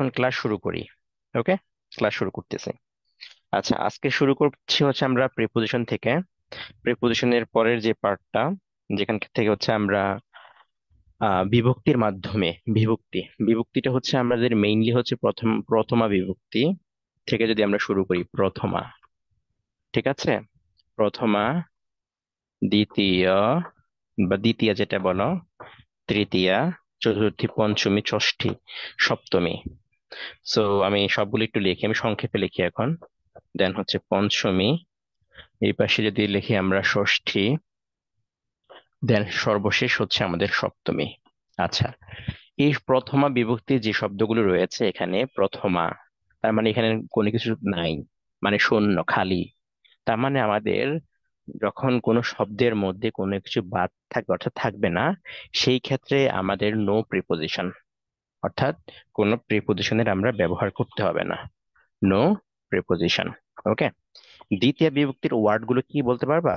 এখন ক্লাস শুরু করি ওকে ক্লাস শুরু করতেছি আচ্ছা আজকে শুরু করছি হচ্ছে আমরা প্রিপোজিশন থেকে প্রিপোজিশনের পরের যে পার্টটা যেখান থেকে হচ্ছে আমরা বিভক্তির মাধ্যমে বিভক্তি বিভক্তিটা হচ্ছে আমাদের মেইনলি হচ্ছে প্রথম প্রথমা বিভক্তি থেকে যদি আমরা শুরু করি প্রথমা ঠিক আছে প্রথমা দ্বিতীয় বা দ্বিতীয় যেটা বলো তৃতীয়া চতুর্থী পঞ্চমী ষষ্ঠী সপ্তমী সো আমি সবগুলো একটু লিখি আমি সংক্ষেপে লিখি এখন দেন হচ্ছে পঞ্চমী এই পাশে যদি লিখি আমরা ষষ্ঠী দেন সর্বশেষ হচ্ছে আমাদের সপ্তমী আচ্ছা এই প্রথমা বিভক্তি যে শব্দগুলো রয়েছে এখানে প্রথমা তার মানে এখানে কোনো কিছু নাই মানে শূন্য খালি তার মানে আমাদের যখন কোনো শব্দের মধ্যে কোনো কিছু বাদ থাকবে অর্থাৎ থাকবে না সেই ক্ষেত্রে আমাদের নো প্রিপোজিশন অর্থাৎ কোনো প্রিপোজিশনের আমরা ব্যবহার করতে হবে না নো প্রিপোজিশন ওকে দ্বিতীয় বিভক্তির ওয়ার্ডগুলো কি বলতে পারবা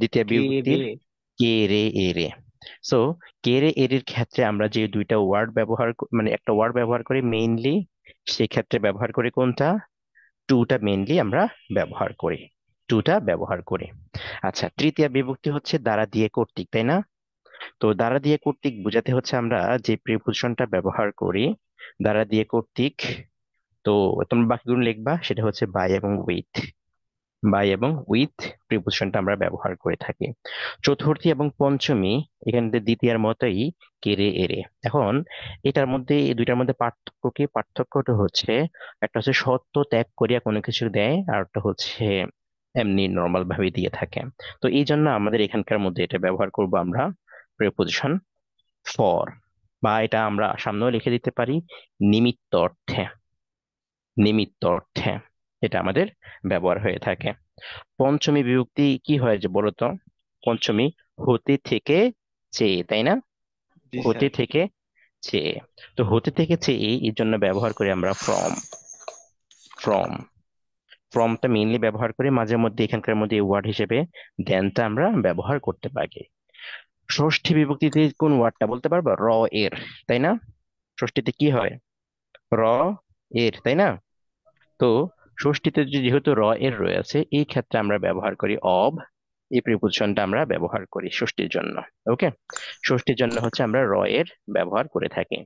দ্বিতীয় বিভক্তির কে রে এ রে সো কে রে এর ক্ষেত্রে আমরা যে দুইটা ওয়ার্ড ব্যবহার মানে একটা ওয়ার্ড ব্যবহার করি মেইনলি সেক্ষেত্রে ব্যবহার করি কোনটা টুটা মেইনলি আমরা ব্যবহার করি টুটা ব্যবহার করি আচ্ছা তৃতীয় বিভক্তি হচ্ছে দ্বারা দিয়ে কর্তৃক তাই না তো দ্বারা দিয়ে কর্তৃক বোঝাতে হচ্ছে আমরা যে প্রিপোজিশনটা ব্যবহার করি দ্বারা দিয়ে কর্তৃক তো তোমরা বাকিগুলো লিখবা সেটা হচ্ছে বাই এবং উইথ বাই এবং উইথ প্রিপোজিশনটা আমরা ব্যবহার করে থাকি চতুর্থী এবং পঞ্চমী এখানে দ্বিতীয়ার মতই কেরে এরে এখন এটার মধ্যে এই দুইটার মধ্যে পার্থক্য কি পার্থক্যটা হচ্ছে একটা হচ্ছে সত্য ত্যাগ করিয়া কোনো কিছু দেয় আর একটা হচ্ছে এমনি নর্মাল ভাবে দিয়ে থাকে তো এই জন্য আমাদের এখানকার মধ্যে এটা ব্যবহার করব আমরা প্রিপোজিশন ফর বা এটা আমরা সামনেও লিখে দিতে পারি নিমিত্ত অর্থে নিমিত্ত অর্থে এটা আমাদের ব্যবহার হয়ে থাকে পঞ্চমী বিভক্তি কি হয় যে বলতো পঞ্চমী হতে থেকে চেয়ে তাই না হতে থেকে চেয়ে তো হতে থেকে চেয়ে এর জন্য ব্যবহার করি আমরা ফ্রম ফ্রম ফ্রমটা মেইনলি ব্যবহার করি মাঝে মধ্যে এখানকার মধ্যে ওয়ার্ড হিসেবে দেনটা আমরা ব্যবহার করতে পারি ষষ্ঠী বিভক্তিতে কোন ওয়ার্ডটা বলতে পারবো র এর তাই না ষষ্ঠীতে কি হয় র এর তাই না তো ষষ্ঠীতে যেহেতু র এর রয়েছে এই ক্ষেত্রে আমরা ব্যবহার করি অব এই প্রিপোজিশনটা আমরা ব্যবহার করি ষষ্ঠীর জন্য ওকে ষষ্ঠীর জন্য হচ্ছে আমরা র এর ব্যবহার করে থাকি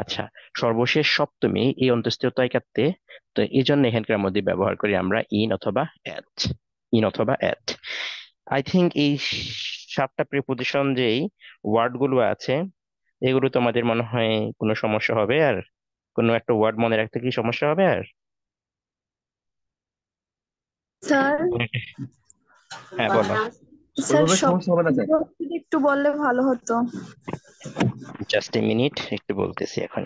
আচ্ছা সর্বশেষ সপ্তমী এই অন্তস্থিত একাত্তে তো এই জন্য এখানকার মধ্যে ব্যবহার করি আমরা ইন অথবা অ্যাট ইন অথবা অ্যাট আই থিঙ্ক এই সাতটা প্রিপোজিশন যেই ওয়ার্ডগুলো আছে এগুলো তোমাদের মনে হয় কোনো সমস্যা হবে আর কোনো একটা ওয়ার্ড মনে রাখতে কি সমস্যা হবে আর স্যার হ্যাঁ বলো একটু বললে ভালো হতো জাস্ট এ মিনিট একটু বলতেছি এখন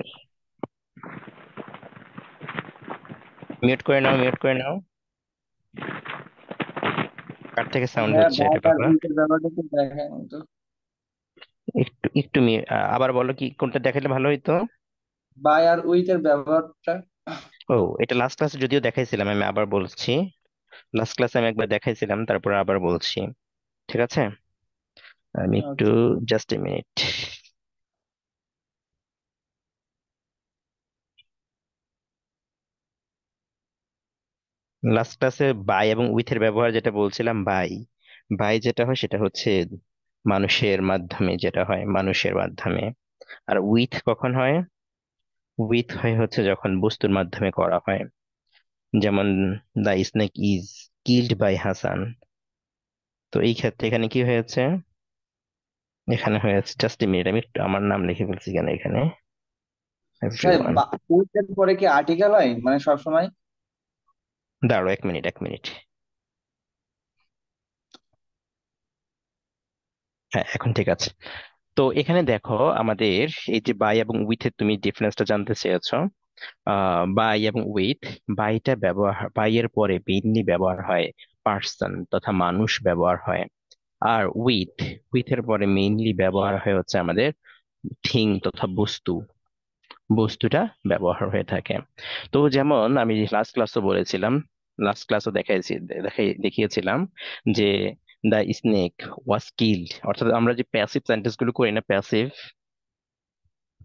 মিউট করে নাও মিউট করে নাও কার থেকে সাউন্ড হ্যাঁ, হচ্ছে এটা রে বাবা একটু একটু মি আবার বলো কি কোনটা দেখালে ভালো হইতো বাই আর উইথ এর ব্যবহারটা ও এটা লাস্ট ক্লাসে যদিও দেখাইছিলাম আমি আবার বলছি লাস্ট ক্লাসে আমি একবার দেখাইছিলাম তারপর আবার বলছি ঠিক আছে আমি একটু জাস্ট এ মিনিট লাস্ট ক্লাসে বাই এবং উইথের ব্যবহার যেটা বলছিলাম বাই বাই যেটা হয় সেটা হচ্ছে মানুষের মাধ্যমে যেটা হয় মানুষের মাধ্যমে আর উইথ কখন হয় উইথ হয় হচ্ছে যখন বস্তুর মাধ্যমে করা হয় যেমন the snake is killed by Hasan তো এই ক্ষেত্রে এখানে কি হয়েছে এখানে হয়েছে জাস্ট মিনিট আমি একটু আমার নাম লিখে ফেলছি কেন এখানে হ্যাঁ, পরে কি আর্টিকেল হয় মানে সবসময় দাঁড়ো এক মিনিট এক মিনিট হ্যাঁ এখন ঠিক আছে তো এখানে দেখো আমাদের এই যে বাই এবং উইথ এর তুমি ডিফারেন্সটা জানতে চেয়েছো বাই এবং উইথ বাইটা ব্যবহার বাইয়ের পরে বিন্নি ব্যবহার হয় পার্সন তথা মানুষ ব্যবহার হয় আর উইথ উইথের পরে মেইনলি ব্যবহার হয় হচ্ছে আমাদের থিং তথা বস্তু বস্তুটা ব্যবহার হয়ে থাকে তো যেমন আমি লাস্ট ক্লাসও বলেছিলাম লাস্ট ক্লাসও দেখাইছি দেখাই দেখিয়েছিলাম যে দ্য স্নেক ওয়াজ কিল্ড অর্থাৎ আমরা যে প্যাসিভ সেন্টেন্স গুলো করি না প্যাসিভ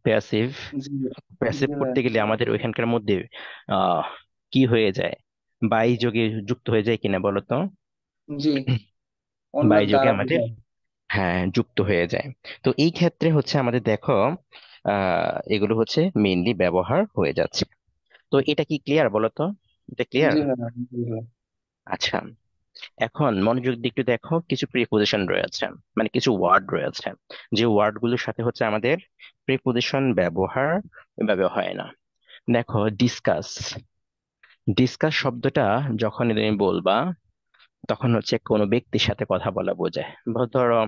প্যাসিভ প্যাসিভ করতে গেলে আমাদের ওইখানকার মধ্যে আহ কি হয়ে যায় বাই যোগে যুক্ত হয়ে যায় কিনা বলতো জি বাই যোগে আমাদের হ্যাঁ যুক্ত হয়ে যায় তো এই ক্ষেত্রে হচ্ছে আমাদের দেখো এগুলো হচ্ছে মেইনলি ব্যবহার হয়ে যাচ্ছে তো এটা কি ক্লিয়ার বলতো এটা ক্লিয়ার হ্যাঁ, হ্যাঁ। আচ্ছা এখন মনোযোগ দিয়ে একটু দেখো কিছু প্রিপোজিশন রয়েছে মানে কিছু ওয়ার্ড রয়েছে যে ওয়ার্ডগুলোর সাথে হচ্ছে আমাদের প্রিপোজিশন ব্যবহার এভাবে হয় না দেখো ডিসকাস ডিসকাস শব্দটা যখন তুমি বলবা তখন হচ্ছে কোনো ব্যক্তির সাথে কথা বলা বোঝায় ধরো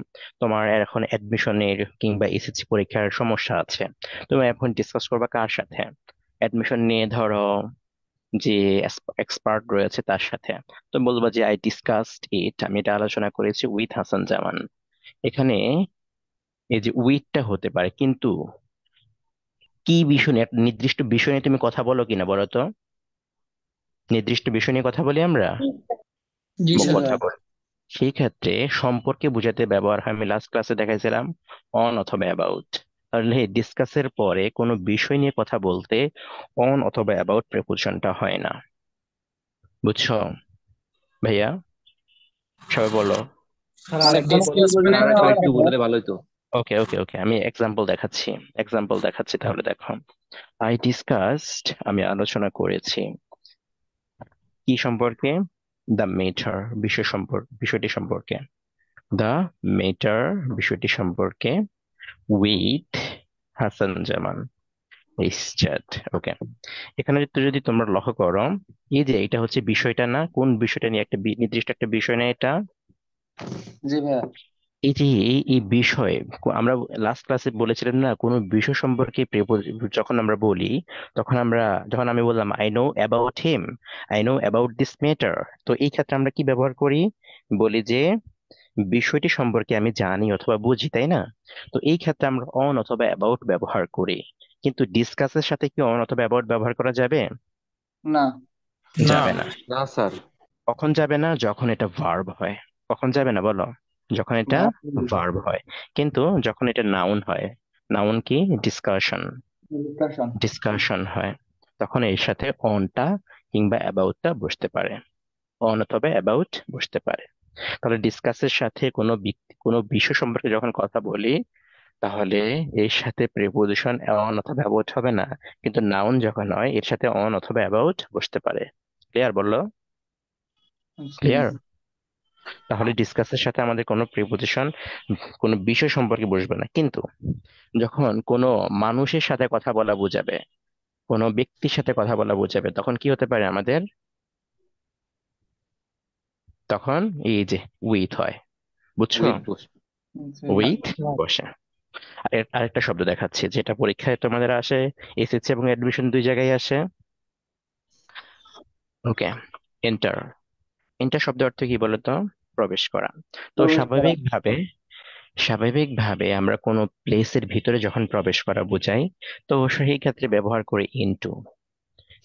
তোমার এখন অ্যাডমিশনের কিংবা এসএসসি পরীক্ষার সমস্যা আছে তুমি এখন ডিসকাস করবা কার সাথে অ্যাডমিশন নিয়ে ধরো যে এক্সপার্ট রয়েছে তার সাথে তো বলবা যে আই ডিসকাসড ইট আমি এটা আলোচনা করেছি উইথ হাসান জামান এখানে এই যে উইথটা হতে পারে কিন্তু কি বিষয় নিয়ে নির্দিষ্ট বিষয় নিয়ে তুমি কথা বলো কিনা বলো তো নির্দিষ্ট বিষয় নিয়ে কথা বলি আমরা জি স্যার মোহাম্মদ সেই ক্ষেত্রে সম্পর্কে বুঝাতে ব্যবহার হয় আমি লাস্ট ক্লাসে দেখাইছিলাম অন অথবা অ্যাবাউট তাহলে ডিসকাসের পরে কোনো বিষয় নিয়ে কথা বলতে অন অথবা অ্যাবাউট প্রেপোজিশনটা হয় না বুঝছো ভাইয়া সবাই বলো একটু বললে ভালো হতো ওকে ওকে ওকে আমি এক্সাম্পল দেখাচ্ছি এক্সাম্পল দেখাচ্ছি তাহলে দেখো আই ডিসকাসড আমি আলোচনা করেছি কি সম্পর্কে দ্য মেটার বিষয় সম্পর্কে বিষয়টি সম্পর্কে দ্য মেটার বিষয়টি সম্পর্কে উইথ হাসান জামান ওকে এখানে যদি তোমরা লক্ষ্য করো এই যে এটা হচ্ছে বিষয়টা না কোন বিষয়টা নিয়ে একটা নির্দিষ্ট একটা বিষয় না এটা জি ভাইয়া এই যে এই এই বিষয়ে আমরা লাস্ট ক্লাসে বলেছিলেন না কোনো বিষয় সম্পর্কে যখন আমরা বলি তখন আমরা যখন আমি বললাম I know about him I know about this matter তো এই ক্ষেত্রে আমরা কি ব্যবহার করি বলি যে বিষয়টি সম্পর্কে আমি জানি অথবা বুঝি তাই না তো এই ক্ষেত্রে আমরা অন অথবা অ্যাবাউট ব্যবহার করি কিন্তু ডিসকাসের সাথে কি অন অথবা অ্যাবাউট ব্যবহার করা যাবে না যাবে না না স্যার কখন যাবে না যখন এটা ভার্ব হয় কখন যাবে না বলো যখন এটা ভার্ব হয় কিন্তু যখন এটা নাউন হয় নাউন কি ডিসকাশন ডিসকাশন হয় তখন এর সাথে অনটা কিংবা অ্যাবাউটটা বসতে পারে অন অথবা অ্যাবাউট বসতে পারে তাহলে ডিসকাসের সাথে কোনো ব্যক্তি কোনো বিষয় সম্পর্কে যখন কথা বলি তাহলে এর সাথে প্রিপোজিশন অন অথবা অ্যাবাউট হবে না কিন্তু নাউন যখন হয় এর সাথে অন অথবা অ্যাবাউট বসতে পারে ক্লিয়ার বললো ক্লিয়ার তাহলে ডিসকাসের সাথে আমাদের কোনো প্রিপোজিশন কোনো বিষয় সম্পর্কে বসবে না কিন্তু যখন কোনো মানুষের সাথে কথা বলা বোঝাবে কোনো ব্যক্তির সাথে কথা বলা বোঝাবে তখন কি হতে পারে আমাদের তখন এই যে উইথ হয় বুঝছো উইথ বসে আরেকটা শব্দ দেখাচ্ছে যেটা পরীক্ষায় তোমাদের আসে এসএসসি এবং অ্যাডমিশন দুই জায়গায় আসে ওকে এন্টার এন্টার শব্দের অর্থ কি বলতো প্রবেশ করা তো স্বাভাবিকভাবে স্বাভাবিকভাবে আমরা কোনো প্লেসের ভিতরে যখন প্রবেশ করা বোঝাই তো সেই ক্ষেত্রে ব্যবহার করি ইনটু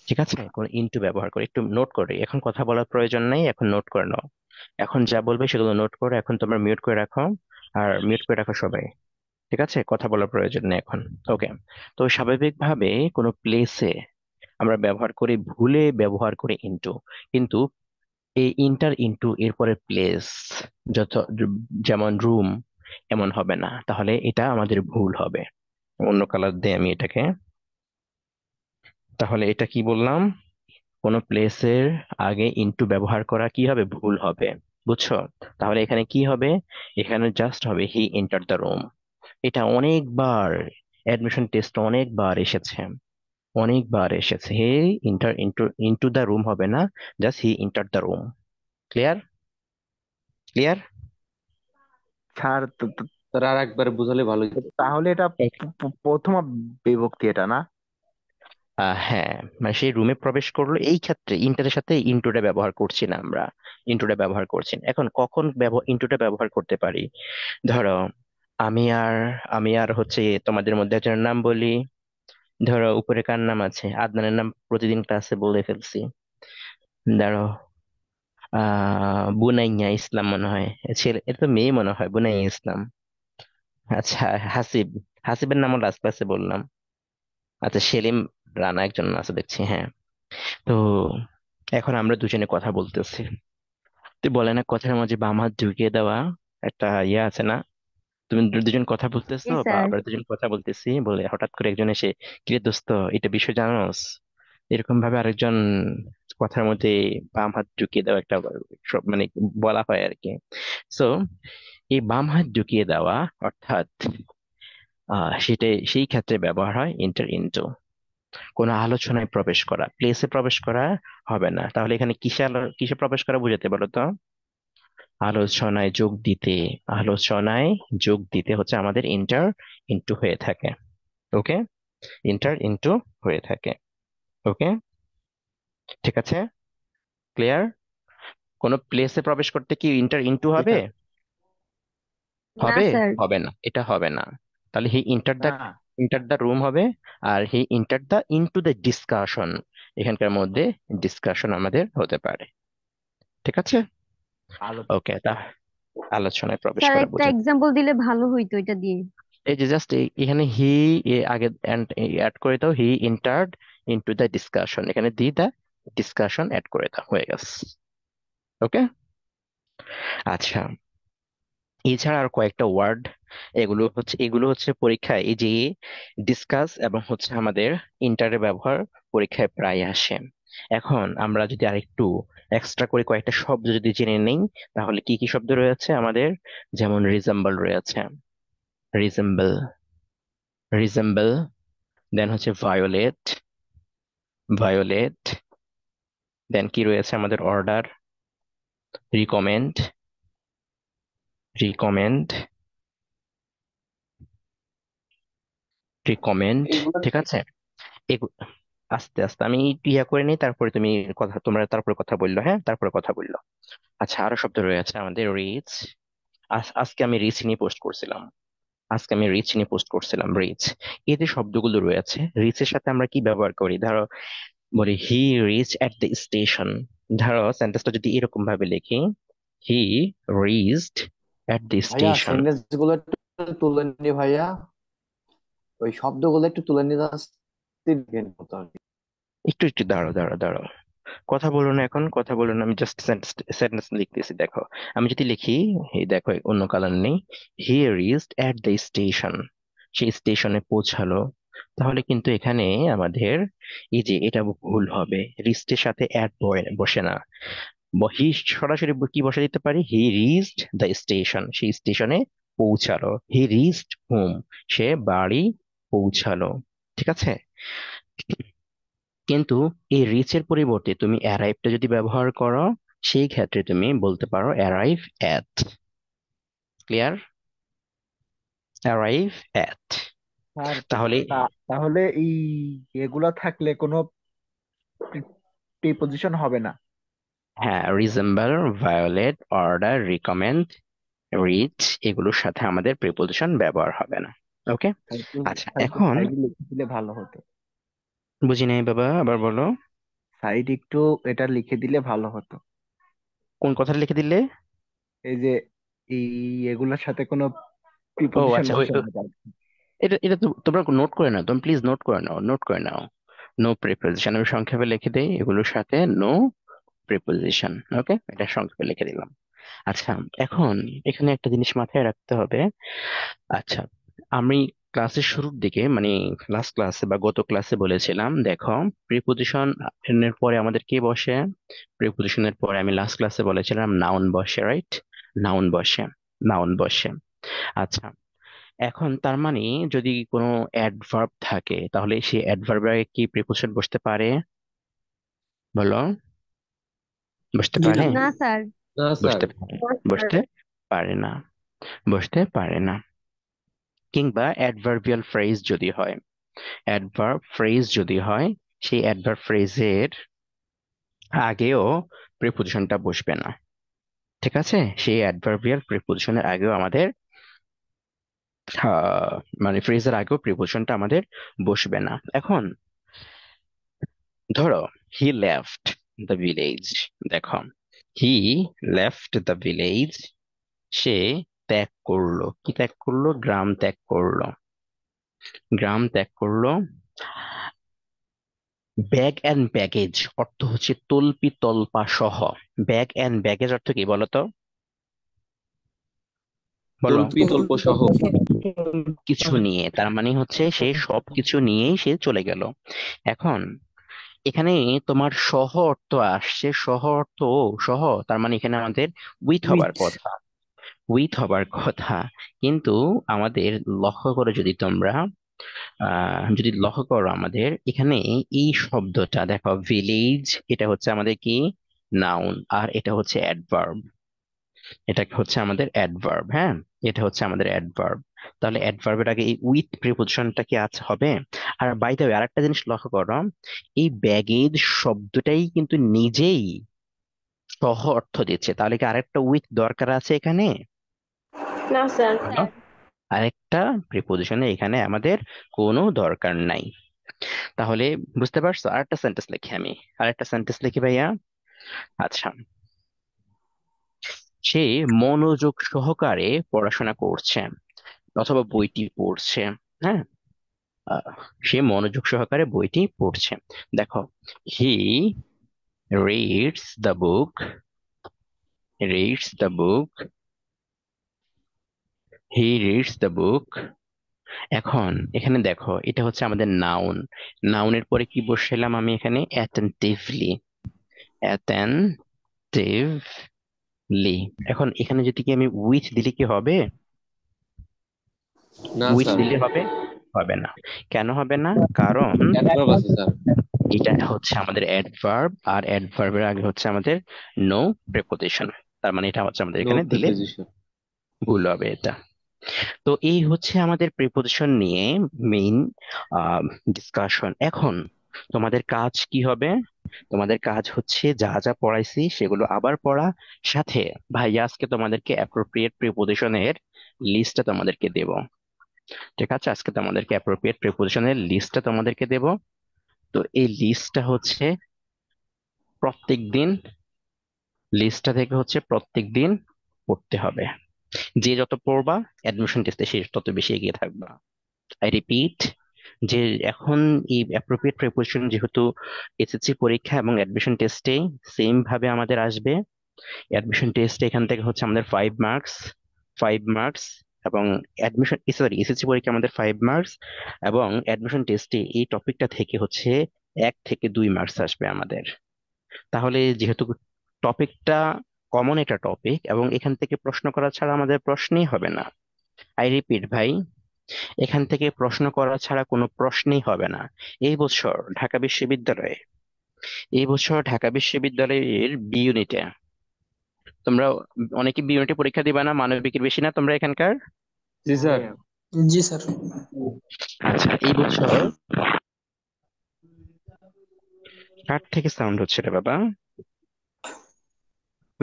ঠিক আছে কোন ইনটু ব্যবহার করি একটু নোট করি এখন কথা বলার প্রয়োজন নাই এখন নোট করে নাও এখন যা বলবে সেগুলো নোট করো এখন তোমরা মিউট করে রাখো আর মিউট করে রাখো সবাই ঠিক আছে কথা বলার প্রয়োজন নেই এখন ওকে তো স্বাভাবিকভাবে কোনো প্লেসে আমরা ব্যবহার করি ভুলে ব্যবহার করি ইনটু কিন্তু এই ইন্টার ইন্টু এরপরে প্লেস যত যেমন রুম এমন হবে না তাহলে এটা আমাদের ভুল হবে অন্য কালার দিয়ে আমি এটাকে তাহলে এটা কি বললাম কোনো প্লেসের আগে ইন্টু ব্যবহার করা কি হবে ভুল হবে বুঝছো তাহলে এখানে কি হবে এখানে জাস্ট হবে হি এন্টার দ্য রুম এটা অনেকবার অ্যাডমিশন টেস্ট অনেকবার এসেছে অনেকবার এসেছে he enter into into the room হবে না just he enter the room clear clear sir আর একবার বুঝালে ভালো তাহলে এটা প্রথম বিভক্তি এটা না হ্যাঁ মানে সেই রুমে প্রবেশ করলো এই ক্ষেত্রে ইন্টারের সাথে ইন্টুটা ব্যবহার করছি না আমরা ইন্টুটা ব্যবহার করছি এখন কখন ইন্টুটা ব্যবহার করতে পারি ধরো আমি আর আমি আর হচ্ছে তোমাদের মধ্যে একজনের নাম বলি ধরো উপরে কার নাম আছে আদনানের নাম প্রতিদিন ক্লাসে বলে ফেলছি ধরো আহ বুনাইয়া ইসলাম মনে হয় ছেলে এটা তো মেয়ে মনে হয় বুনাইয়া ইসলাম আচ্ছা হাসিব হাসিবের নামও লাস্ট ক্লাসে বললাম আচ্ছা সেলিম রানা একজন আছে দেখছি হ্যাঁ তো এখন আমরা দুজনে কথা বলতেছি তুই বলে না কথার মাঝে বাম হাত ঢুকিয়ে দেওয়া একটা ইয়ে আছে না তুমি দুজন কথা বলতেছো বা স্যার আমরা দুজন কথা বলতেছি বলে হঠাৎ করে একজন এসে কিরে দোস্ত এটা বিষয় জানো এরকম ভাবে আরেকজন কথার মধ্যে বাম হাত ঢুকিয়ে দেওয়া একটা সব মানে বলা হয় আর কি সো এই বাম হাত ঢুকিয়ে দেওয়া অর্থাৎ আহ সেটা সেই ক্ষেত্রে ব্যবহার হয় ইন্টার ইন্টু কোন আলোচনায় প্রবেশ করা প্লেসে প্রবেশ করা হবে না তাহলে এখানে কিসে কিসে প্রবেশ করা বুঝাতে বলো তো আলোচনায় যোগ দিতে আলোচনায় যোগ দিতে হচ্ছে আমাদের ইন্টার ইন্টু হয়ে থাকে ওকে ইন্টার ইন্টু হয়ে থাকে ওকে ঠিক আছে ক্লিয়ার কোন প্লেসে প্রবেশ করতে কি ইন্টার ইন্টু হবে হবে হবে না এটা হবে না তাহলে he enter the enter the room হবে আর he enter the into the discussion এখানকার মধ্যে ডিসকাশন আমাদের হতে পারে ঠিক আছে ওকে তা আলোচনায় প্রবেশ স্যার করা একটা বুঝি এক্সাম্পল দিলে ভালো হইতো এটা দিয়ে এই যে জাস্ট এখানে হি আগে অ্যাড করে দাও he entered into the discussion এখানে দি দ্য ডিসকাশন অ্যাড করে দাও হয়ে গেছে ওকে আচ্ছা এছাড়া আর কয়েকটা ওয়ার্ড এগুলো হচ্ছে এগুলো হচ্ছে পরীক্ষায় এই যে ডিসকাস এবং হচ্ছে আমাদের ইন্টারের ব্যবহার পরীক্ষায় প্রায় আসে এখন আমরা যদি আরেকটু এক্সট্রা করে কয়েকটা শব্দ যদি জেনে নেই তাহলে কি কি শব্দ রয়েছে আমাদের যেমন রিজেম্বল রয়েছে রিজেম্বল রিজেম্বল দেন হচ্ছে ভায়োলেট ভায়োলেট দেন কি রয়েছে আমাদের অর্ডার রিকমেন্ড রিকমেন্ড রিকমেন্ড ঠিক আছে আস্তে আস্তে আমি ইয়া করে নিই তারপরে তুমি কথা তোমরা তারপরে কথা বললো হ্যাঁ তারপরে কথা বললো আচ্ছা আরো শব্দ রয়েছে আমাদের রিচ আজকে আমি রিচ নিয়ে পোস্ট করছিলাম আজকে আমি রিচ নিয়ে পোস্ট করছিলাম রিচ এই যে শব্দগুলো রয়েছে রিচের সাথে আমরা কি ব্যবহার করি ধরো বলি he reach at the station ধরো সেন্টেন্সটা যদি এরকম ভাবে লিখি he reached at the station sentence গুলো একটু তুলে নি ভাইয়া ওই শব্দগুলো একটু তুলে নিয়ে আসতে দিন একটু একটু দাঁড়ো দাঁড়ো দাঁড়ো কথা বলো না এখন কথা বলো না আমি জাস্ট সেন্টেন্স লিখতেছি দেখো আমি যদি লিখি এই দেখো অন্য কালার নেই here is at the station সেই স্টেশনে পৌঁছালো তাহলে কিন্তু এখানে আমাদের এই যে এটা ভুল হবে রিস্টের সাথে অ্যাড বসে না হি সরাসরি কি বসে দিতে পারি হি রিস্ট দ্য স্টেশন সেই স্টেশনে পৌঁছালো হি রিস্ট হোম সে বাড়ি পৌঁছালো ঠিক আছে কিন্তু এই রিচের পরিবর্তে তুমি অ্যারাইভটা যদি ব্যবহার করো সেই ক্ষেত্রে তুমি বলতে পারো arrive at clear arrive at তাহলে তাহলে এই এগুলা থাকলে কোনো প্রিপোজিশন হবে না হ্যাঁ resemble violate order recommend reach এগুলোর সাথে আমাদের প্রিপোজিশন ব্যবহার হবে না ওকে আচ্ছা এখন ভালো হতো বুঝি নাই বাবা আবার বলো সাইড একটু এটা লিখে দিলে ভালো হতো কোন কথাটা লিখে দিলে এই যে এই এগুলোর সাথে কোনো ও প্রিপোজিশন আচ্ছা ওই বসানো না। এটা এটা তোমরা নোট করে নাও তুমি প্লিজ নোট করে নাও নোট করে নাও নো প্রিপোজিশন আমি সংক্ষেপে লিখে দিই এগুলোর সাথে নো প্রিপোজিশন ওকে এটা সংক্ষেপে লিখে দিলাম আচ্ছা এখন এখানে একটা জিনিস মাথায় রাখতে হবে আচ্ছা আমি ক্লাসের আচ্ছা। শুরুর দিকে মানে লাস্ট ক্লাসে বা গত ক্লাসে বলেছিলাম দেখো প্রিপোজিশন এর পরে আমাদের কে বসে প্রিপোজিশনের পরে আমি লাস্ট ক্লাসে বলেছিলাম নাউন বসে রাইট নাউন বসে নাউন বসে আচ্ছা এখন তার মানে যদি কোনো অ্যাডভার্ব থাকে তাহলে সেই অ্যাডভার্বের আগে কি প্রিপোজিশন বসতে পারে বলো বসতে পারে না স্যার বসতে পারে না বসতে পারে না কিংবা অ্যাডভার্বিয়াল ফ্রেজ যদি হয় অ্যাডভার্ব ফ্রেজ যদি হয় সেই অ্যাডভার্ব ফ্রেজের আগেও প্রিপোজিশনটা বসবে না ঠিক আছে সেই অ্যাডভার্বিয়াল প্রিপোজিশনের আগেও আমাদের মানে ফ্রেজের আগেও প্রিপোজিশনটা আমাদের বসবে না এখন ধরো হি লেফট দ্য ভিলেজ দেখো হি লেফট দ্য ভিলেজ সে ত্যাগ করলো কি ত্যাগ করলো গ্রাম ত্যাগ করলো গ্রাম ত্যাগ করলো ব্যাগ অ্যান্ড ব্যাগেজ অর্থ হচ্ছে তলপি তলপা সহ ব্যাগ অ্যান্ড ব্যাগেজ অর্থ কি বলতো কিছু নিয়ে তার মানে হচ্ছে সে সব কিছু নিয়েই সে চলে গেল এখন এখানে তোমার সহ অর্থ আসছে সহ অর্থ সহ তার মানে এখানে আমাদের উইথ হবার কথা উইথ হবার কথা কিন্তু আমাদের লক্ষ্য করে যদি তোমরা যদি লক্ষ্য করো আমাদের এখানে এই শব্দটা দেখো ভিলেজ এটা হচ্ছে আমাদের কি নাউন আর এটা হচ্ছে অ্যাডভার্ব এটা হচ্ছে আমাদের অ্যাডভার্ব হ্যাঁ এটা হচ্ছে আমাদের অ্যাডভার্ব তাহলে অ্যাডভার্বের আগে এই উইথ প্রিপোজিশনটা কি আছে হবে আর বাই দ্য ওয়ে আরেকটা জিনিস লক্ষ্য করো এই ব্যাগেজ শব্দটাই কিন্তু নিজেই সহ অর্থ দিচ্ছে তাহলে কি আরেকটা উইথ দরকার আছে এখানে না স্যার হ্যাঁ আরেকটা প্রিপোজিশনে এখানে আমাদের কোনো দরকার নাই তাহলে বুঝতে পারছো আরেকটা সেন্টেন্স লিখি আমি আরেকটা সেন্টেন্স লিখি ভাইয়া আচ্ছা সে মনোযোগ সহকারে পড়াশোনা করছে অথবা বইটি পড়ছে হ্যাঁ সে মনোযোগ সহকারে বইটি পড়ছে দেখো he reads the book reads the book he reads the book এখন এখানে দেখো এটা হচ্ছে আমাদের নাউন নাউনের পরে কি বসাইলাম আমি এখানে অ্যাটেন্টিভলি অ্যাটেন্টিভলি এখন এখানে যদি কি আমি উইথ দিলে কি হবে উইথ দিলে হবে হবে না কেন হবে না কারণ এটা হচ্ছে আমাদের অ্যাডভার্ব আর অ্যাডভার্বের আগে হচ্ছে আমাদের নো প্রেপোজিশন তার মানে এটা হচ্ছে আমাদের এখানে দিলে ভুল হবে এটা তো এই হচ্ছে আমাদের প্রিপোজিশন নিয়ে মেইন ডিসকাশন এখন তোমাদের কাজ কি হবে তোমাদের কাজ হচ্ছে যা যা পড়াইছি সেগুলো আবার পড়া সাথে ভাই আজকে তোমাদেরকে অ্যাপ্রোপ্রিয়েট প্রিপোজিশনের লিস্টটা তোমাদেরকে দেব ঠিক আছে আজকে তোমাদেরকে অ্যাপ্রোপ্রিয়েট প্রিপোজিশনের লিস্টটা তোমাদেরকে দেব তো এই লিস্টটা হচ্ছে প্রত্যেক দিন লিস্টটা থেকে হচ্ছে প্রত্যেক দিন পড়তে হবে যে যত পড়বা অ্যাডমিশন টেস্টে সে তত বেশি এগিয়ে থাকবা আই রিপিট যে এখন এই অ্যাপ্রোপ্রিয়েট প্রিপারেশন যেহেতু এসএসসি পরীক্ষা এবং অ্যাডমিশন টেস্টে সেম ভাবে আমাদের আসবে অ্যাডমিশন টেস্টে এখান থেকে হচ্ছে আমাদের ফাইভ মার্কস ফাইভ মার্কস এবং অ্যাডমিশন সরি এসএসসি পরীক্ষা আমাদের ফাইভ মার্কস এবং অ্যাডমিশন টেস্টে এই টপিকটা থেকে হচ্ছে এক থেকে দুই মার্কস আসবে আমাদের তাহলে যেহেতু টপিকটা কমন একটা টপিক এবং এখান থেকে প্রশ্ন করা ছাড়া আমাদের প্রশ্নই হবে না আই রিপিট ভাই এখান থেকে প্রশ্ন করা ছাড়া কোনো প্রশ্নই হবে না এই বছর ঢাকা বিশ্ববিদ্যালয়ে এই বছর ঢাকা বিশ্ববিদ্যালয়ের বি ইউনিটে তোমরা অনেকে বি ইউনিটে পরীক্ষা দিবা না মানবিকের বেশি না তোমরা এখানকার জি স্যার জি স্যার আচ্ছা এই বছর কার থেকে সাউন্ড হচ্ছে রে বাবা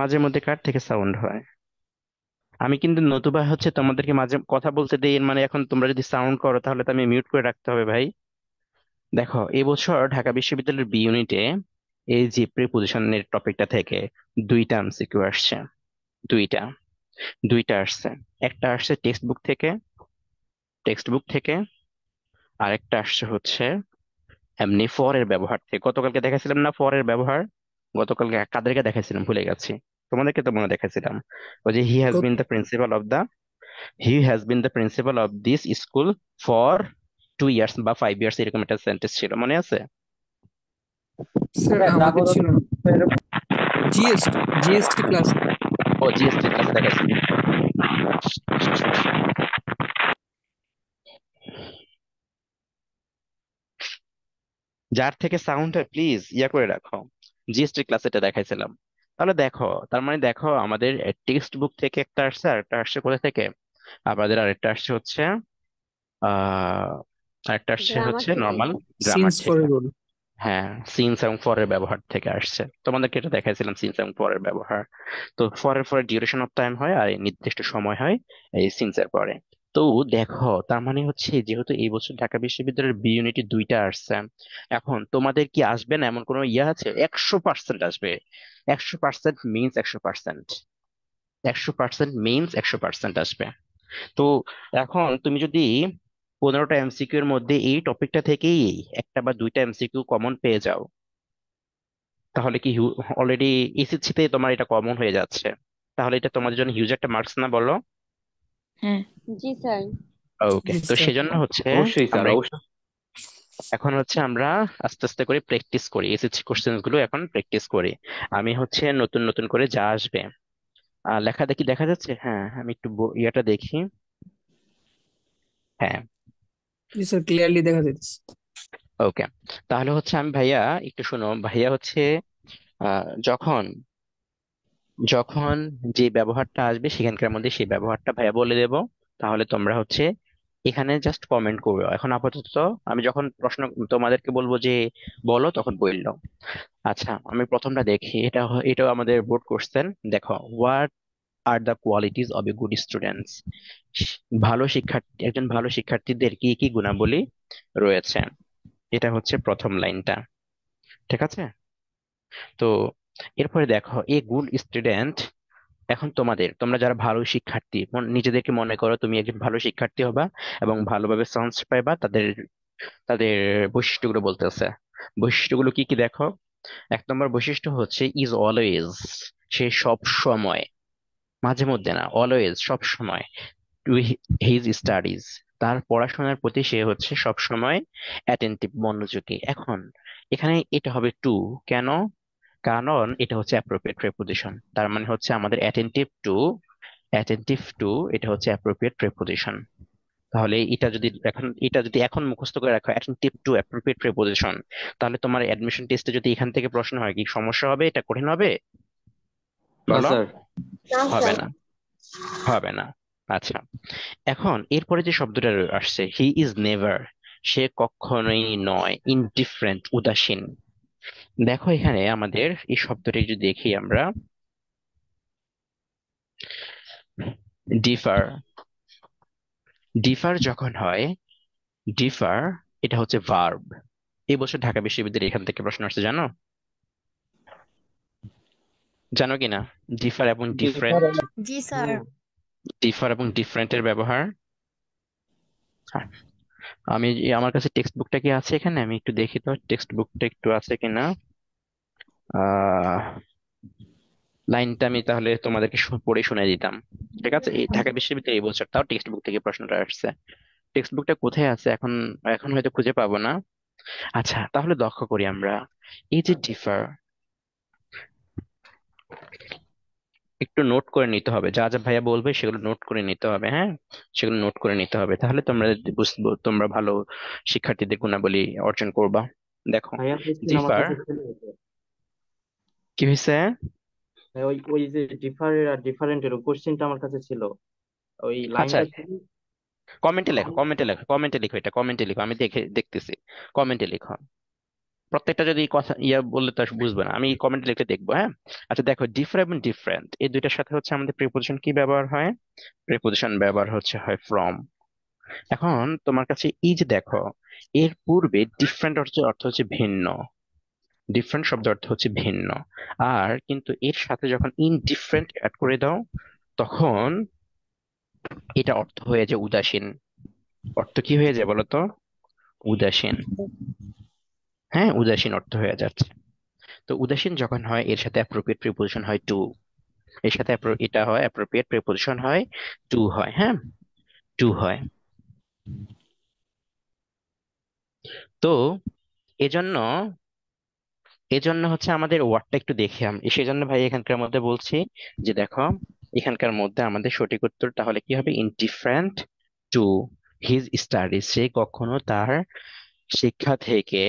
মাঝে মধ্যে কার থেকে সাউন্ড হয় আমি কিন্তু নতুবা হচ্ছে তোমাদেরকে মাঝে কথা বলতে দেই মানে এখন তোমরা যদি সাউন্ড করো তাহলে তো আমি মিউট করে রাখতে হবে ভাই দেখো এবছর ঢাকা বিশ্ববিদ্যালয়ের বি ইউনিটে এই যে প্রিপোজিশনের টপিকটা থেকে দুইটা এমসিকিউ আসছে দুইটা দুইটা আসছে একটা আসছে টেক্সট বুক থেকে টেক্সট বুক থেকে আরেকটা আসছে হচ্ছে এমনি ফরের ব্যবহার থেকে গতকালকে দেখাছিলাম না ফরের ব্যবহার গতকালকে কাদেরকে দেখাইছিলাম ভুলে গেছি তোমাদেরকে তো মনে দেখাইছিলাম ওই যে he has been the principal of the he has been the principal of this school for two years বা ফাইভ ইয়ার্স এরকম একটা সেন্টেন্স ছিল মনে আছে যার থেকে সাউন্ড হয় প্লিজ ইয়া করে রাখো জিএসটি ক্লাস এটা দেখাইছিলাম তাহলে দেখো তার মানে দেখো আমাদের টেক্সট বুক থেকে একটা আসছে আর একটা আসছে কোথা থেকে আমাদের আরেকটা আসছে হচ্ছে আহ আরেকটা আসছে হচ্ছে নর্মাল গ্রামার থেকে হ্যাঁ সিনস এবং ফরের ব্যবহার থেকে আসছে তোমাদেরকে এটা দেখাইছিলাম সিনস এবং ফরের ব্যবহার তো ফরের ফরের ডিউরেশন অফ টাইম হয় আর নির্দিষ্ট সময় হয় এই সিনসের পরে তো দেখো তার মানে হচ্ছে যেহেতু এই বছর ঢাকা বিশ্ববিদ্যালয়ের বি ইউনিটে দুইটা আসছে এখন তোমাদের কি আসবে না এমন কোনো ইয়ে আছে একশো পার্সেন্ট আসবে একশো পার্সেন্ট মিনস একশো পার্সেন্ট একশো পার্সেন্ট মিনস একশো পার্সেন্ট আসবে তো এখন তুমি যদি পনেরোটা এমসিকিউ এর মধ্যে এই টপিকটা থেকেই একটা বা দুইটা এমসিকিউ কমন পেয়ে যাও তাহলে কি অলরেডি এসএসসি e তে তোমার এটা কমন হয়ে যাচ্ছে তাহলে এটা তোমাদের জন্য হিউজ একটা মার্কস না বলো হ্যাঁ জি স্যার ওকে তো সেজন্য হচ্ছে অবশ্যই স্যার আমরা অবশ্যই এখন হচ্ছে আমরা আস্তে আস্তে করে প্র্যাকটিস করি এসএসসি কোশ্চেন গুলো এখন প্র্যাকটিস করি আমি হচ্ছে নতুন নতুন করে যা আসবে আহ লেখা দেখি দেখা যাচ্ছে হ্যাঁ আমি একটু ইয়াটা দেখি হ্যাঁ স্যার ক্লিয়ারলি দেখা যাচ্ছে ওকে তাহলে হচ্ছে আমি ভাইয়া একটু শোনো ভাইয়া হচ্ছে যখন যখন যে ব্যবহারটা আসবে সেখানকার মধ্যে সেই ব্যবহারটা ভাইয়া বলে দেব তাহলে তোমরা হচ্ছে এখানে জাস্ট কমেন্ট করবে এখন আপাতত আমি যখন প্রশ্ন তোমাদেরকে বলবো যে বলো তখন বললো আচ্ছা আমি প্রথমটা দেখি এটা এটাও আমাদের বোর্ড কোশ্চেন দেখো what are the qualities of a good students ভালো শিক্ষার্থী একজন ভালো শিক্ষার্থীদের কি কি গুণাবলী রয়েছে এটা হচ্ছে প্রথম লাইনটা ঠিক আছে তো এরপরে দেখো এ গুড স্টুডেন্ট এখন তোমাদের তোমরা যারা ভালো শিক্ষার্থী নিজেদেরকে মনে করো তুমি একজন ভালো শিক্ষার্থী হবা এবং ভালোভাবে চান্স পাইবা তাদের তাদের বৈশিষ্ট্যগুলো বলতেছে বৈশিষ্ট্যগুলো কি কি দেখো এক নম্বর বৈশিষ্ট্য হচ্ছে ইজ অলওয়েজ সে সব সময় মাঝে মধ্যে না অলওয়েজ সব সময় টু হিজ স্টাডিজ তার পড়াশোনার প্রতি সে হচ্ছে সব সময় অ্যাটেন্টিভ মনোযোগী এখন এখানে এটা হবে টু কেন কারণ এটা হচ্ছে অ্যাপ্রোপ্রিয়েট প্রেপোজিশন তার মানে হচ্ছে আমাদের অ্যাটেন্টিভ টু অ্যাটেন্টিভ টু এটা হচ্ছে অ্যাপ্রোপ্রিয়েট প্রেপোজিশন তাহলে এটা যদি এখন এটা যদি এখন মুখস্থ করে রাখো অ্যাটেন্টিভ টু অ্যাপ্রোপ্রিয়েট প্রেপোজিশন তাহলে তোমার অ্যাডমিশন টেস্টে যদি এখান থেকে প্রশ্ন হয় কি সমস্যা হবে এটা কঠিন হবে হবে না হবে না আচ্ছা এখন এরপরে যে শব্দটা আসছে হি ইজ নেভার সে কখনোই নয় ইনডিফারেন্ট উদাসীন দেখো এখানে আমাদের এই শব্দটি যদি দেখি আমরা ডিফার ডিফার যখন হয় ডিফার এটা হচ্ছে ভার্ব এই বছর ঢাকা বিশ্ববিদ্যালয়ের এখান থেকে প্রশ্ন আসছে জানো জানো কিনা ডিফার এবং ডিফারেন্ট জি স্যার ডিফার এবং ডিফারেন্টের ব্যবহার আমি আমার কাছে টেক্সট বুকটা কি আছে এখানে আমি একটু দেখি তো টেক্সট বুকটা একটু আছে কিনা আহ লাইনটা আমি তাহলে তোমাদেরকে পড়ে শুনে দিতাম ঠিক আছে এই ঢাকা বিশ্ববিদ্যালয় এই বছর তাও টেক্সট বুক থেকে প্রশ্নটা আসছে টেক্সট বুকটা কোথায় আছে এখন এখন হয়তো খুঁজে পাবো না আচ্ছা তাহলে লক্ষ্য করি আমরা এই যে ডিফার একটু নোট করে নিতে হবে যা যা ভাইয়া বলবে সেগুলো নোট করে নিতে হবে হ্যাঁ সেগুলো নোট করে নিতে হবে তাহলে তোমরা বুঝবো তোমরা ভালো শিক্ষার্থীদের গুণাবলী অর্জন করবা দেখো জিফার কি হয়েছে ওই ওই যে ডিফারের আর ডিফারেন্টের কোশ্চেনটা আমার কাছে ছিল ওই লাইনটা আচ্ছা, কমেন্টে আচ্ছা। লেখো কমেন্টে লেখো কমেন্টে লিখো এটা কমেন্টে লিখো আমি দেখে দেখতেছি কমেন্টে লিখো প্রত্যেকটা যদি কথা ইয়া বললে তো বুঝবে না আমি কমেন্ট লিখে দেখবো হ্যাঁ আচ্ছা দেখো ডিফারেন্ট এবং ডিফারেন্ট এই দুইটার সাথে হচ্ছে আমাদের প্রিপোজিশন কি ব্যবহার হয় প্রিপোজিশন ব্যবহার হচ্ছে হয় ফ্রম এখন তোমার কাছে ইজ দেখো এর পূর্বে ডিফারেন্ট অর্থ হচ্ছে ভিন্ন ডিফারেন্ট শব্দ অর্থ হচ্ছে ভিন্ন আর কিন্তু এর সাথে যখন ইন ডিফারেন্ট অ্যাড করে দাও তখন এটা অর্থ হয়ে যায় উদাসীন অর্থ কি হয়ে যায় বলতো উদাসীন হ্যাঁ উদাসীন অর্থ হয়ে যাচ্ছে তো উদাসীন যখন হয় এর সাথে অ্যাপ্রোপ্রিয়েট প্রিপোজিশন হয় টু এর সাথে এটা হয় অ্যাপ্রোপ্রিয়েট প্রিপোজিশন হয় টু হয় হ্যাঁ টু হয় তো এজন্য এজন্য হচ্ছে আমাদের ওয়ার্ডটা একটু দেখি আমি সেজন্য ভাই এখানকার মধ্যে বলছি যে দেখো এখানকার মধ্যে আমাদের সঠিক উত্তর তাহলে কি হবে ইনডিফারেন্ট টু হিজ স্টাডিজ সে কখনো তার শিক্ষা থেকে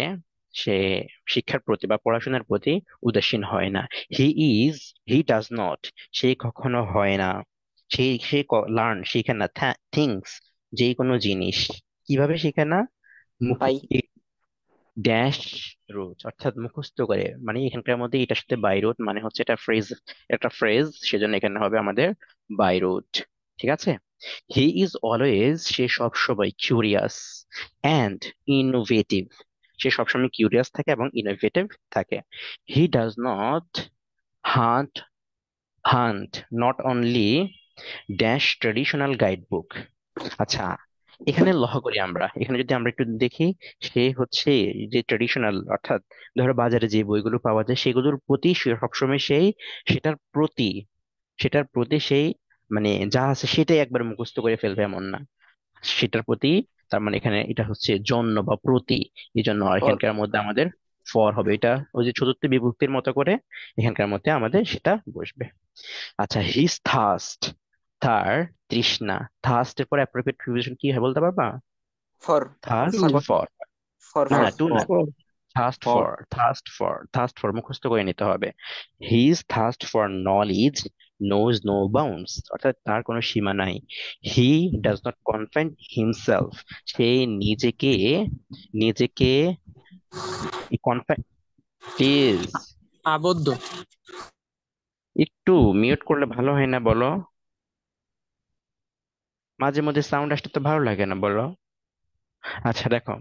সে শিক্ষার প্রতি বা পড়াশোনার প্রতি উদাসীন হয় না he is he does not সে কখনো হয় না সে সে লার্ন শিখে না থিংস যে কোনো জিনিস কিভাবে শিখে না ড্যাশ রোজ অর্থাৎ মুখস্থ করে মানে এখানকার মধ্যে এটার সাথে বাই মানে হচ্ছে এটা ফ্রেজ একটা ফ্রেজ সেজন্য এখানে হবে আমাদের বাই রোড ঠিক আছে হি ইজ অলওয়েজ সে সব সময় কিউরিয়াস অ্যান্ড ইনোভেটিভ সে সবসময় কিউরিয়াস থাকে এবং ইনোভেটিভ থাকে he does not hunt hunt not only dash traditional guide book আচ্ছা এখানে লহ করি আমরা এখানে যদি আমরা একটু দেখি সে হচ্ছে যে ট্রেডিশনাল অর্থাৎ ধরো বাজারে যে বইগুলো পাওয়া যায় সেগুলোর প্রতি সবসময় সেই সেটার প্রতি সেটার প্রতি সেই মানে যা আছে সেটাই একবার মুখস্থ করে ফেলবে এমন না সেটার প্রতি তার মানে এখানে এটা হচ্ছে জন্য বা প্রতি এই জন্য এখানকার মধ্যে আমাদের ফর হবে এটা ওই যে চতুর্থ বিভক্তির মতো করে এখানকার মধ্যে আমাদের সেটা বসবে আচ্ছা হিস থাস্ট তার তৃষ্ণা থাস্টের পর অ্যাপ্রোপ্রিয়েট প্রিপোজিশন কি হয় বলতে পারবা ফর থাস্ট ফর ফর না টু না thirst for thirst for thirst for মুখস্থ করে নিতে হবে his thirst for knowledge knows no bounds অর্থাৎ তার কোনো সীমা নাই he does not confine himself সে নিজেকে নিজেকে আবদ্ধ একটু মিউট করলে ভালো হয় না বলো মাঝে মধ্যে সাউন্ড আসতে তো ভালো লাগে না বলো আচ্ছা দেখো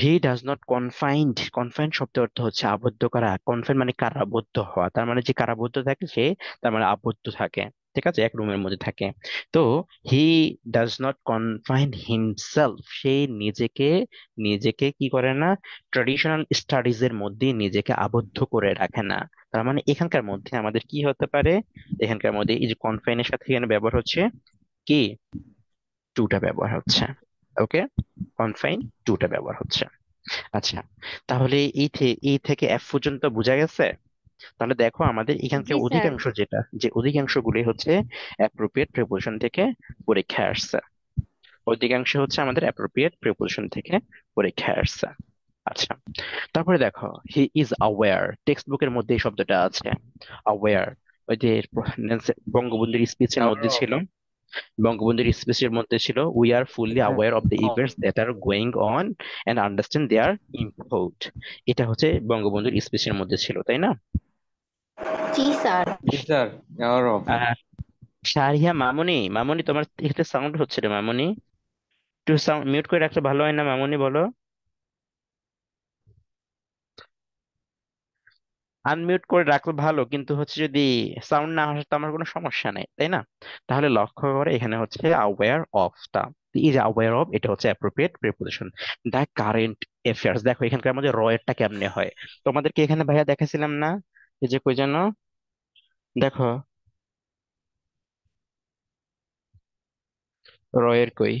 he does not confined confined শব্দের অর্থ হচ্ছে আবদ্ধ করা কনফাইন্ড মানে কারাবদ্ধ হওয়া তার মানে যে কারাবদ্ধ থাকে সে তার মানে আবদ্ধ থাকে ঠিক আছে এক রুমের মধ্যে থাকে তো he does not confined himself সে নিজেকে নিজেকে কি করে না ট্রেডিশনাল স্টাডিজ এর মধ্যে নিজেকে আবদ্ধ করে রাখে না তার মানে এখানকার মধ্যে আমাদের কি হতে পারে এখানকার মধ্যে এই যে কনফাইনের সাথে এখানে ব্যবহার হচ্ছে কি টুটা ব্যবহার হচ্ছে ওকে কনফাইন টুটা ব্যবহার হচ্ছে আচ্ছা তাহলে এই এই থেকে এফ পর্যন্ত বোঝা গেছে তাহলে দেখো আমাদের এখান থেকে অধিকাংশ যেটা যে অধিকাংশ গুলি হচ্ছে অ্যাপ্রোপ্রিয়েট প্রিপোজিশন থেকে পরীক্ষা আসছে অধিকাংশ হচ্ছে আমাদের অ্যাপ্রোপ্রিয়েট প্রিপোজিশন থেকে পরীক্ষা আসছে আচ্ছা তারপরে দেখো হি ইজ অ্যাওয়্যার টেক্সট বুকের মধ্যে এই শব্দটা আছে অ্যাওয়্যার ওই যে বঙ্গবন্ধুর স্পিচের মধ্যে ছিল বঙ্গবন্ধুর স্পিচের মধ্যে ছিল we are fully aware of the events that are going on and understand they are import এটা হচ্ছে বঙ্গবন্ধুর স্পিচের মধ্যে ছিল তাই না জি স্যার জি স্যার শাহরিয়া মামুনি মামুনি তোমার সাউন্ড হচ্ছে রে মামুনি একটু সাউন্ড মিউট করে রাখলে ভালো হয় না মামুনি বলো আনমিউট করে রাখলে ভালো কিন্তু হচ্ছে যদি সাউন্ড না আসে তো আমার কোনো সমস্যা নেই তাই না তাহলে লক্ষ্য করে এখানে হচ্ছে অ্যাওয়্যার অফটা ইজ অ্যাওয়্যার অফ এটা হচ্ছে appropriate preposition the current affairs দেখো এখানকার মধ্যে র এরটা কেমনে হয় তোমাদেরকে এখানে ভাইয়া দেখাছিলাম না এই যে কই যেন দেখো র এর কই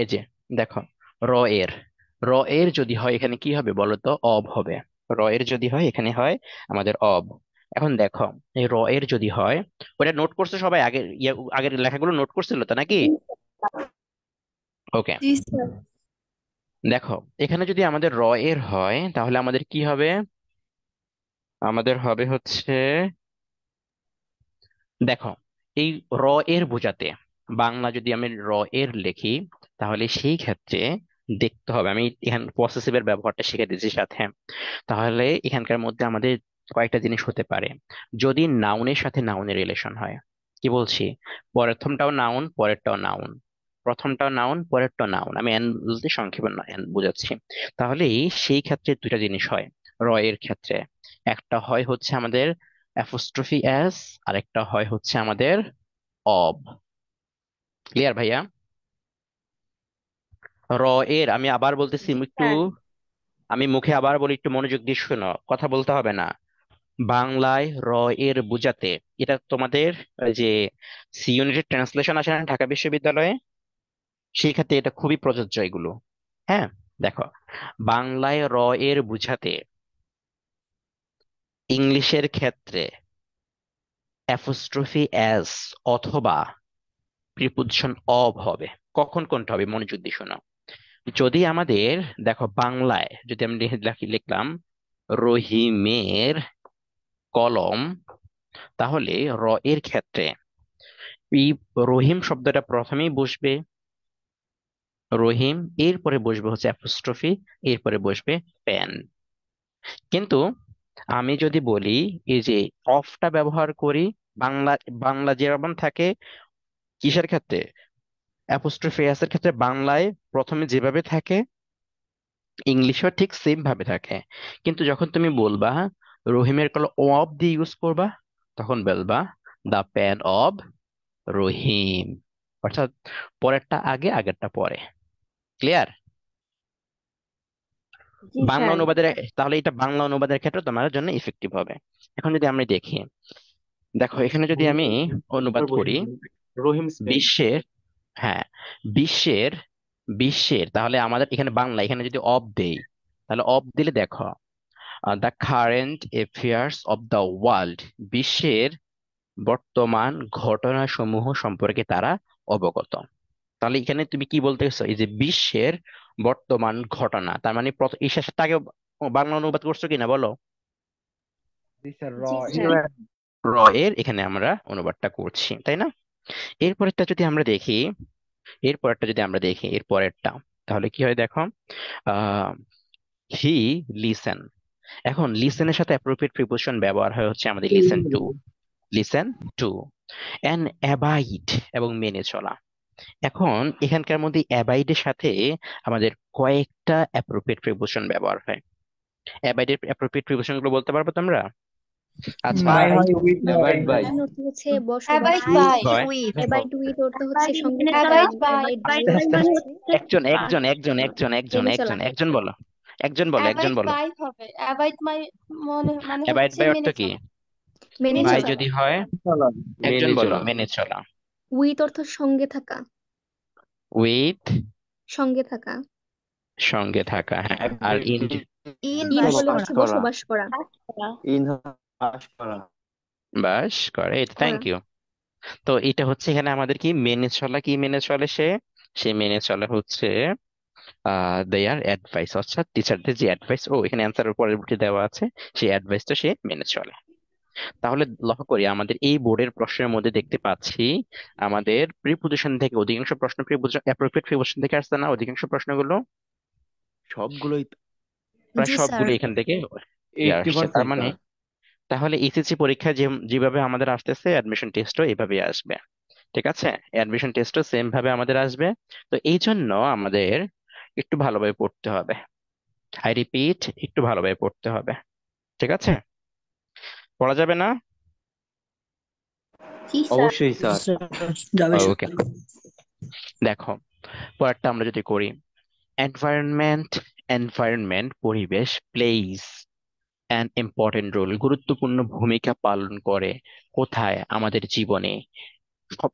এই যে দেখো র এর র এর যদি হয় এখানে কি হবে বলতো অব হবে র এর যদি হয় এখানে হয় আমাদের অব এখন দেখো এই র এর যদি হয় ওটা নোট করছে সবাই আগের আগের লেখাগুলো নোট করছিল তো নাকি ওকে দেখো এখানে যদি আমাদের র এর হয় তাহলে আমাদের কি হবে আমাদের হবে হচ্ছে দেখো এই র এর বোঝাতে বাংলা যদি আমি র এর লিখি তাহলে সেই ক্ষেত্রে দেখতে হবে আমি এখান পসেসিভের ব্যবহারটা শিখে দিয়েছি সাথে তাহলে এখানকার মধ্যে আমাদের কয়েকটা জিনিস হতে পারে যদি নাউনের সাথে নাউনের রিলেশন হয় কি বলছি প্রথমটাও নাউন পরেরটাও নাউন প্রথমটাও নাউন পরেরটা নাউন আমি এন বলতে সংক্ষেপে এন বুঝাচ্ছি তাহলে সেই ক্ষেত্রে দুইটা জিনিস হয় র এর ক্ষেত্রে একটা হয় হচ্ছে আমাদের অ্যাপোস্ট্রফি অ্যাস আরেকটা হয় হচ্ছে আমাদের অব ক্লিয়ার ভাইয়া র এর আমি আবার বলতেছি একটু হ্যাঁ আমি মুখে আবার বলি একটু মনোযোগ দিয়ে শোনো কথা বলতে হবে না বাংলায় র এর বুঝাতে এটা তোমাদের যে সি ইউনিটের ট্রান্সলেশন আসে না ঢাকা বিশ্ববিদ্যালয়ে সেই ক্ষেত্রে এটা খুবই প্রযোজ্য এগুলো হ্যাঁ দেখো বাংলায় র এর বুঝাতে ইংলিশের ক্ষেত্রে অ্যাপোস্ট্রফি অ্যাস অথবা প্রিপোজিশন অব হবে কখন কোনটা হবে মনোযোগ দিয়ে শোনো যদি আমাদের দেখো বাংলায় যদি আমি লিখলাম রহিমের কলম তাহলে র এর ক্ষেত্রে রহিম শব্দটা প্রথমেই বসবে রহিম এরপরে বসবে হচ্ছে অ্যাপোস্ট্রফি এরপরে বসবে পেন কিন্তু আমি যদি বলি এই যে অফটা ব্যবহার করি বাংলা বাংলা যেরকম থাকে কিসের ক্ষেত্রে অ্যাপোস্ট্রফি এস এর ক্ষেত্রে বাংলায় প্রথমে যেভাবে থাকে ইংলিশও ঠিক সেম ভাবে থাকে কিন্তু যখন তুমি বলবা রহিমের কল ও অফ দিয়ে ইউজ করবা তখন বলবা দা প্যান অব রহিম অর্থাৎ পরেরটা আগে আগেরটা পরে ক্লিয়ার বাংলা অনুবাদের তাহলে এটা বাংলা অনুবাদের ক্ষেত্রে তোমার জন্য ইফেক্টিভ হবে এখন যদি আমরা দেখি দেখো এখানে যদি আমি অনুবাদ করি রহিম বিশ্বের হ্যাঁ বিশ্বের বিশ্বের তাহলে আমাদের এখানে বাংলা এখানে যদি অব দেই তাহলে অব দিলে দেখো the current affairs of the world বিশ্বের বর্তমান ঘটনাসমূহ সম্পর্কে তারা অবগত তাহলে এখানে তুমি কি বলতে বলতেছো এই যে বিশ্বের বর্তমান ঘটনা তার মানে এই শেষটা বাংলা অনুবাদ করছো কিনা বলো র এর এখানে আমরা অনুবাদটা করছি তাই না এরপরেরটা যদি আমরা দেখি এরপরেরটা যদি আমরা দেখি এরপরেরটা তাহলে কি হয় দেখো হি লিসেন এখন লিসেনের সাথে অ্যাপ্রোপ্রিয়েট প্রিপোজিশন ব্যবহার হয় হচ্ছে আমাদের listen to listen to and abide এবং মেনে চলা এখন এখানকার মধ্যে অ্যাবাইডের সাথে আমাদের কয়েকটা অ্যাপ্রোপ্রিয়েট প্রিপোজিশন ব্যবহার হয় অ্যাবাইডের অ্যাপ্রোপ্রিয়েট প্রিপোজিশন গুলো বলতে পারবো তোমরা আচ্ছা হচ্ছে একজন একজন একজন একজন একজন একজন একজন বলো একজন বলো একজন বলো মাই মানে বাই অর্থ কি মেনে বাই যদি হয় একজন বলো মেনে চলা উইথ অর্থ সঙ্গে থাকা উইথ সঙ্গে থাকা সঙ্গে থাকা হ্যাঁ আর ইন ইন বসবাস করা ইন বাস করা বাস করে এটা থ্যাংক ইউ তো এটা হচ্ছে এখানে আমাদের কি মেনে চলা কি মেনে চলে সে সে মেনে চলে হচ্ছে আহ দেয়ার অ্যাডভাইস অর্থাৎ টিচারদের যে অ্যাডভাইস ও এখানে অ্যান্সারের বুটি দেওয়া আছে সেই অ্যাডভাইসটা সে মেনে চলে তাহলে লক্ষ্য করি আমাদের এই বোর্ডের প্রশ্নের মধ্যে দেখতে পাচ্ছি আমাদের প্রিপোজিশন থেকে অধিকাংশ প্রশ্ন প্রিপোজিশন অ্যাপ্রোপ্রিয়েট প্রিপোজিশন থেকে আসছে না অধিকাংশ প্রশ্নগুলো সবগুলোই প্রায় স্যার সবগুলো এখান থেকে 80% তার মানে তাহলে এসএসসি e পরীক্ষা যে যেভাবে আমাদের আসতেছে অ্যাডমিশন টেস্টও এইভাবেই আসবে ঠিক আছে অ্যাডমিশন টেস্টও সেম ভাবে আমাদের আসবে তো এই জন্য আমাদের একটু ভালোভাবে পড়তে হবে আই রিপিট একটু ভালোভাবে পড়তে হবে ঠিক আছে পড়া যাবে না অবশ্যই স্যার ওকে দেখো পরেরটা আমরা যদি করি এনভায়রনমেন্ট এনভায়রনমেন্ট পরিবেশ প্লেস অ্যান ইম্পর্টেন্ট রোল গুরুত্বপূর্ণ ভূমিকা পালন করে কোথায় আমাদের জীবনে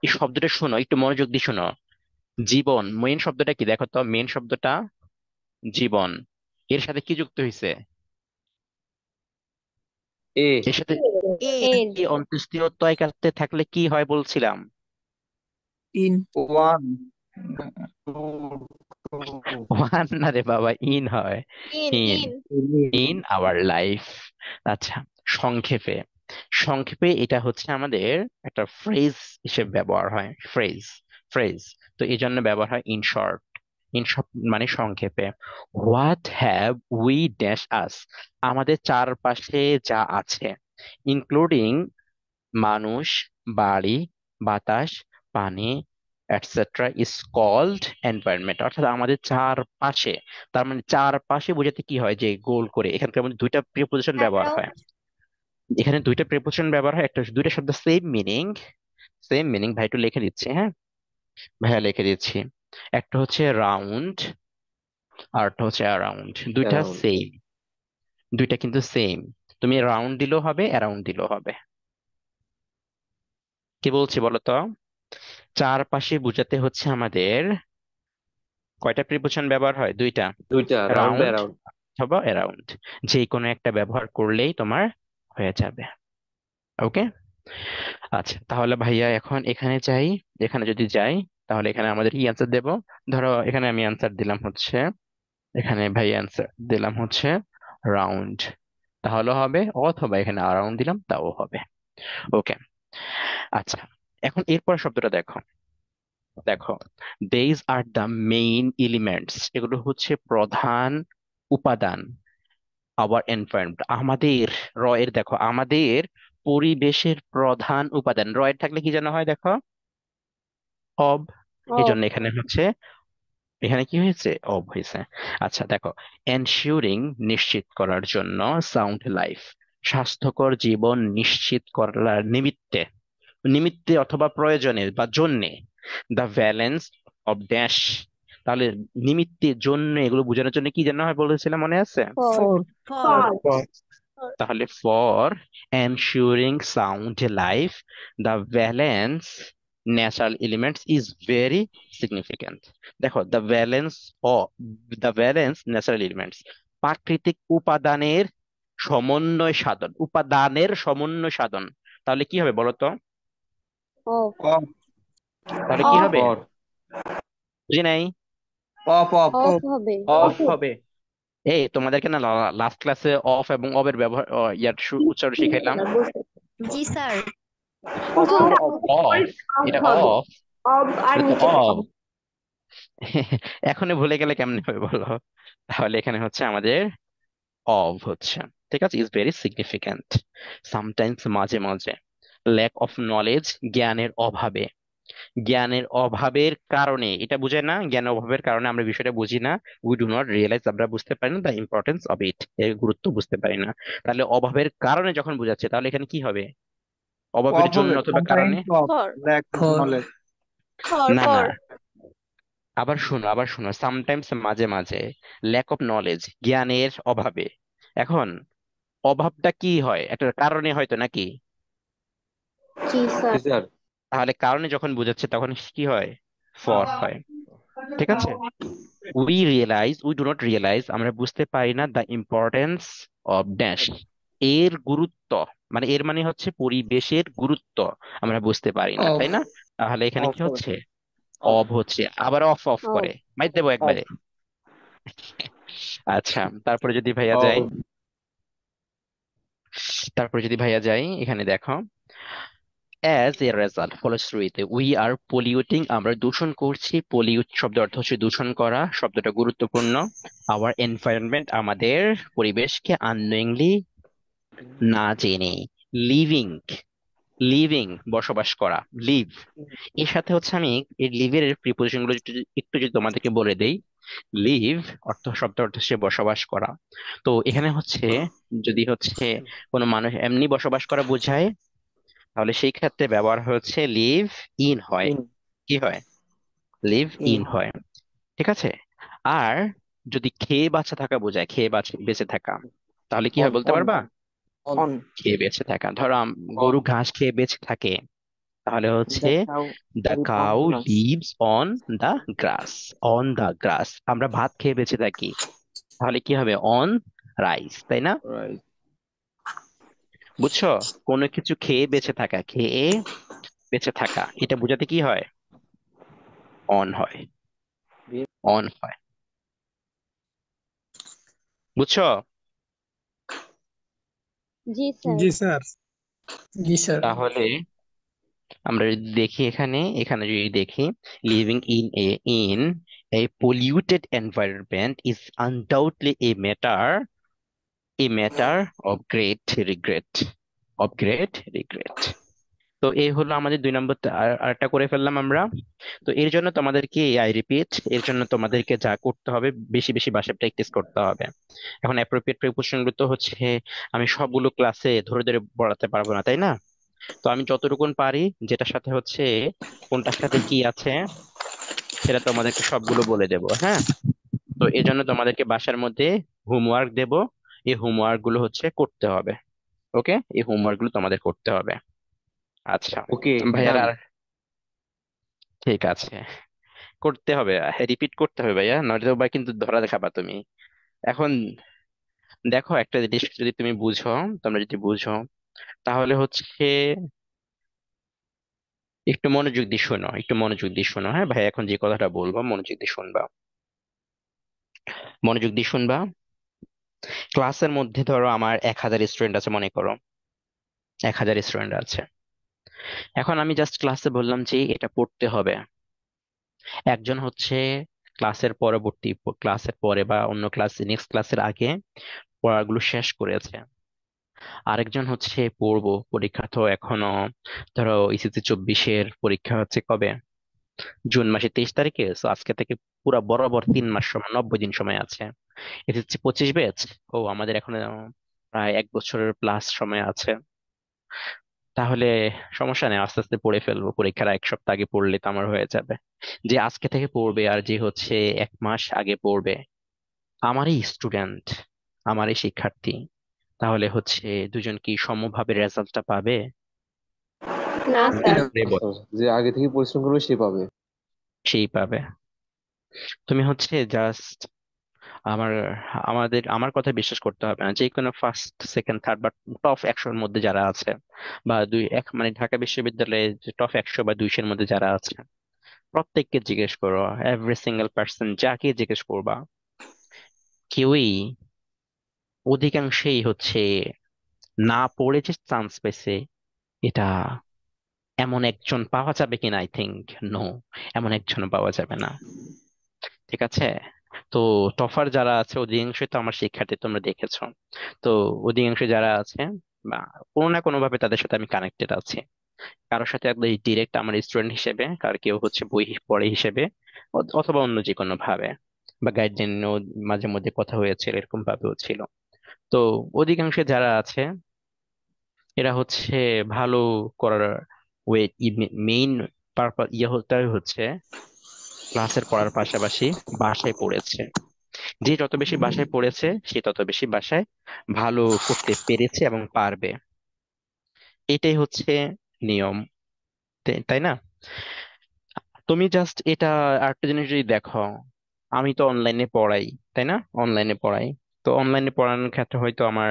এই শব্দটা শোনো একটু মনোযোগ দিয়ে শোনো জীবন মেন শব্দটা কি দেখো তো মেন শব্দটা জীবন এর সাথে কি যুক্ত হয়েছে এর সাথে এ থাকলে কি হয় বলছিলাম ইন ওয়ান ওয়ান না রে বাবা ইন হয় ইন ইন আওয়ার লাইফ আচ্ছা সংক্ষেপে সংক্ষেপে এটা হচ্ছে আমাদের একটা ফ্রেজ হিসেবে ব্যবহার হয় ফ্রেজ ফ্রেজ তো এই জন্য ব্যবহার হয় ইন শর্ট ইন শর্ট মানে সংক্ষেপে what have we dash us আমাদের চারপাশে যা আছে ইনক্লুডিং মানুষ বাড়ি বাতাস পানি এটসেট্রা ইজ কল্ড এনভায়রনমেন্ট অর্থাৎ আমাদের চারপাশে তার মানে চারপাশে বোঝাতে কি হয় যে গোল করে এখানকার মধ্যে দুইটা প্রিপোজিশন ব্যবহার হয় এখানে দুইটা প্রিপোজিশন ব্যবহার হয় একটা দুইটা শব্দ সেম মিনিং সেম মিনিং ভাই একটু লিখে দিচ্ছি হ্যাঁ ভাইয়া লিখে দিচ্ছি একটা হচ্ছে রাউন্ড আর একটা হচ্ছে অ্যারাউন্ড দুইটা সেম দুইটা কিন্তু সেম তুমি রাউন্ড দিলেও হবে অ্যারাউন্ড দিলেও হবে কি বলছি বলো তো চারপাশে বুঝাতে হচ্ছে আমাদের কয়টা প্রিপোজিশন ব্যবহার হয় দুইটা দুইটা রাউন্ড অ্যারাউন্ড অথবা অ্যারাউন্ড যে কোনো একটা ব্যবহার করলেই তোমার হয়ে যাবে ওকে আচ্ছা তাহলে ভাইয়া এখন এখানে যাই এখানে যদি যাই তাহলে এখানে আমাদের কি অ্যান্সার দেব ধরো এখানে আমি অ্যান্সার দিলাম হচ্ছে এখানে ভাই অ্যান্সার দিলাম হচ্ছে রাউন্ড তাহলে হবে অথবা এখানে আরাউন্ড দিলাম তাও হবে ওকে আচ্ছা এখন এরপর শব্দটা দেখো দেখো these are the main elements এগুলো হচ্ছে প্রধান উপাদান আওয়ার এনভায়রনমেন্ট আমাদের র এর দেখো আমাদের পরিবেশের প্রধান উপাদান র এর থাকলে কি জানা হয় দেখো অব এই জন্য এখানে হচ্ছে এখানে কি হয়েছে অব হয়েছে আচ্ছা দেখো এনশিওরিং নিশ্চিত করার জন্য সাউন্ড লাইফ স্বাস্থ্যকর জীবন নিশ্চিত করার নিমিত্তে নিমিত্তে অথবা প্রয়োজনে বা জন্যে দ্য ভ্যালেন্স অফ ড্যাশ তাহলে নিমিত্তে জন্য এগুলো বোঝানোর জন্য কি জানা হয় বলেছিলাম মনে আছে তাহলে for ensuring sound life the balance natural elements is very significant দেখো the balance of the balance natural elements প্রাকৃতিক উপাদানের সমন্বয় সাধন উপাদানের সমন্বয় সাধন তাহলে কি হবে বলতো তাহলে কি হবে বুঝি নাই অফ অফ অফ হবে অফ হবে এই তোমাদেরকে না লাস্ট ক্লাসে অফ এবং অবের ব্যবহার ইয়ার উচ্চারণ শিখাইলাম জি স্যার অফ আর অফ এখনই ভুলে গেলে কেমনে হবে বলো তাহলে এখানে হচ্ছে আমাদের অফ হচ্ছে ঠিক আছে ইজ ভেরি সিগনিফিক্যান্ট সামটাইমস মাঝে মাঝে ল্যাক অফ নলেজ জ্ঞানের অভাবে জ্ঞানের অভাবের কারণে এটা বুঝে না জ্ঞানের অভাবের কারণে আমরা বিষয়টা বুঝি না উই ডু নট রিয়েলাইজ আমরা বুঝতে পারি না দ্য ইম্পর্টেন্স অফ ইট এর গুরুত্ব বুঝতে পারি না তাহলে অভাবের কারণে যখন বুঝাচ্ছে তাহলে এখানে কি হবে অভাবের জন্য অথবা কারণে না না আবার শোনো আবার শোনো সামটাইমস মাঝে মাঝে ল্যাক অফ নলেজ জ্ঞানের অভাবে এখন অভাবটা কি হয় একটা কারণে হয়তো নাকি জি স্যার তাহলে কারণে যখন বোঝাচ্ছে তখন কি হয় ফর হয় ঠিক আছে we realize we do not realize আমরা বুঝতে পারি না দ্য ইম্পর্টেন্স অফ ড্যাশ এর গুরুত্ব মানে এর মানে হচ্ছে পরিবেশের গুরুত্ব আমরা বুঝতে পারি না তাই না তাহলে এখানে কি হচ্ছে অফ হচ্ছে আবার অফ অফ করে মাই দেবো একবারে আচ্ছা তারপরে যদি ভাইয়া যাই তারপরে যদি ভাইয়া যাই এখানে দেখো অ্যাজ এ রেজাল্ট ফলশ্রুতিতে উই আর পলিউটিং আমরা দূষণ করছি পলিউট শব্দ অর্থ হচ্ছে দূষণ করা শব্দটা গুরুত্বপূর্ণ আওয়ার এনভায়রনমেন্ট আমাদের পরিবেশকে আননোয়িংলি না জেনে লিভিং লিভিং বসবাস করা লিভ এর সাথে হচ্ছে আমি এই লিভের প্রিপোজিশন গুলো একটু যদি তোমাদেরকে বলে দেই লিভ অর্থ শব্দ অর্থ হচ্ছে বসবাস করা তো এখানে হচ্ছে যদি হচ্ছে কোনো মানুষ এমনি বসবাস করা বোঝায় তাহলে সেই ক্ষেত্রে ব্যবহার হচ্ছে লিভ ইন হয় কি হয় লিভ ইন হয় ঠিক আছে আর যদি খেয়ে বাঁচা থাকা বোঝায় খেয়ে বেঁচে থাকা তাহলে কি হয় বলতে পারবা অন খেয়ে বেঁচে থাকা ধরো গরু ঘাস খেয়ে বেঁচে থাকে তাহলে হচ্ছে the cow lives on the grass on the grass আমরা ভাত খেয়ে বেঁচে থাকি তাহলে কি হবে অন রাইস তাই না বুঝছো কোনো কিছু খেয়ে বেঁচে থাকা খেয়ে বেঁচে থাকা এটা বোঝাতে কি হয় অন হয় অন হয় বুঝছো জি স্যার জি স্যার তাহলে আমরা যদি দেখি এখানে এখানে যদি দেখি living in a in a polluted environment is undoubtedly a matter a matter of great regret of great regret তো এই হলো আমাদের দুই নম্বর আরেকটা করে ফেললাম আমরা তো এর জন্য তোমাদেরকে আই রিপিট এর জন্য তোমাদেরকে যা করতে হবে বেশি বেশি বাসায় প্র্যাকটিস করতে হবে এখন অ্যাপ্রোপ্রিয়েট গুলো তো হচ্ছে আমি সবগুলো ক্লাসে ধরে ধরে পড়াতে পারবো না তাই না তো আমি যতটুকুন পারি যেটার সাথে হচ্ছে কোনটার সাথে কি আছে সেটা তোমাদেরকে সবগুলো বলে দেব হ্যাঁ তো জন্য তোমাদেরকে বাসার মধ্যে হোমওয়ার্ক দেব এই হোমওয়ার্ক গুলো হচ্ছে করতে হবে ওকে এই হোমওয়ার্ক গুলো তোমাদের করতে হবে আচ্ছা ওকে ভাইয়ারা আর ঠিক আছে করতে হবে রিপিট করতে হবে ভাইয়া নয়তো ভাই কিন্তু ধরা দেখাবা তুমি এখন দেখো একটা জিনিস যদি তুমি বুঝো তোমরা যদি বুঝো তাহলে হচ্ছে একটু মনোযোগ দিয়ে শোনো একটু মনোযোগ দিয়ে শোনো হ্যাঁ ভাই এখন যে কথাটা বলবো মনোযোগ দিয়ে শুনবা মনোযোগ দিয়ে শুনবা ক্লাসের মধ্যে ধরো আমার এক হাজার স্টুডেন্ট আছে মনে করো এক হাজার স্টুডেন্ট আছে এখন আমি জাস্ট ক্লাসে বললাম যে এটা পড়তে হবে একজন হচ্ছে ক্লাসের পরবর্তী ক্লাসের পরে বা অন্য ক্লাস নেক্সট ক্লাসের আগে পড়াগুলো শেষ করেছে আরেকজন হচ্ছে পড়বো পরীক্ষা তো এখনো ধরো ইসিসি e চব্বিশের পরীক্ষা হচ্ছে কবে জুন মাসে তেইশ তারিখে সো আজকে থেকে পুরো বরাবর তিন মাস সময় নব্বই দিন সময় আছে হচ্ছে পঁচিশ ব্যাচ ও আমাদের এখন প্রায় এক বছরের প্লাস সময় আছে তাহলে সমস্যা নেই আস্তে আস্তে পড়ে ফেলবো পরীক্ষার এক সপ্তাহ আগে পড়লে তো আমার হয়ে যাবে যে আজকে থেকে পড়বে আর যে হচ্ছে এক মাস আগে পড়বে আমারই স্টুডেন্ট আমারই শিক্ষার্থী তাহলে হচ্ছে দুজন কি সমভাবে রেজাল্টটা পাবে যে আগে থেকে পরিশ্রম করবে সে পাবে সেই পাবে তুমি হচ্ছে জাস্ট আমার আমাদের আমার কথা বিশ্বাস করতে হবে না যে কোনো ফার্স্ট সেকেন্ড থার্ড বা টপ একশোর মধ্যে যারা আছে বা দুই এক মানে ঢাকা বিশ্ববিদ্যালয়ে টপ একশো বা দুইশোর মধ্যে যারা আছে প্রত্যেককে জিজ্ঞেস করো এভরি সিঙ্গেল পার্সন যাকে জিজ্ঞেস করবা কেউই অধিকাংশেই হচ্ছে না পড়ে যে চান্স পেয়েছে এটা এমন একজন পাওয়া যাবে কিনা আই থিঙ্ক নো এমন একজন পাওয়া যাবে না ঠিক আছে তো টফার যারা আছে অধিকাংশই তো আমার শিক্ষার্থী তোমরা দেখেছো তো অধিকাংশ যারা আছে বা কোনো না কোনো ভাবে তাদের সাথে আমি কানেক্টেড আছি কারোর সাথে একদম ডিরেক্ট আমার স্টুডেন্ট হিসেবে কার কেউ হচ্ছে বই পড়ে হিসেবে অথবা অন্য যে কোনো ভাবে বা গাইডলাইন মাঝে মধ্যে কথা হয়েছে এরকম ভাবেও ছিল তো অধিকাংশ যারা আছে এরা হচ্ছে ভালো করার ওয়েট মেইন পারপাস ইয়ে হতে হচ্ছে ক্লাসের পড়ার পাশাপাশি বাসায় পড়েছে যে যত বেশি বাসায় পড়েছে সে তত বেশি বাসায় ভালো করতে পেরেছে এবং পারবে এটাই হচ্ছে নিয়ম তাই না তুমি জাস্ট এটা আরেকটা জিনিস যদি দেখো আমি তো অনলাইনে পড়াই তাই না অনলাইনে পড়াই তো অনলাইনে পড়ানোর ক্ষেত্রে হয়তো আমার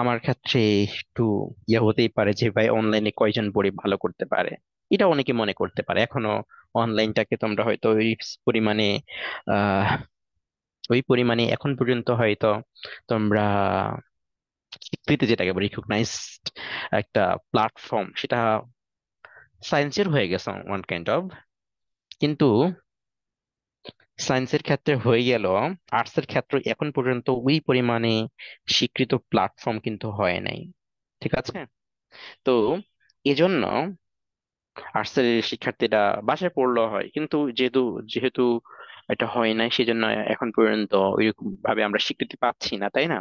আমার ক্ষেত্রে একটু ইয়ে হতেই পারে যে ভাই অনলাইনে কয়জন বড়ি ভালো করতে পারে এটা অনেকে মনে করতে পারে এখনো অনলাইনটাকে তোমরা হয়তো ওই পরিমাণে আহ ওই পরিমাণে এখন পর্যন্ত হয়তো তোমরা স্বীকৃতি যেটাকে বলে রিকগনাইজড একটা প্ল্যাটফর্ম সেটা সায়েন্সের হয়ে গেছে ওয়ান কাইন্ড অফ কিন্তু সায়েন্সের ক্ষেত্রে হয়ে গেল আর্টসের ক্ষেত্রে এখন পর্যন্ত ওই পরিমাণে স্বীকৃত প্ল্যাটফর্ম কিন্তু হয় নাই ঠিক আছে তো এজন্য আর্টসের শিক্ষার্থীরা বাসায় পড়লো হয় কিন্তু যেহেতু যেহেতু এটা হয় নাই সেজন্য এখন পর্যন্ত ওইরকম ভাবে আমরা স্বীকৃতি পাচ্ছি না তাই না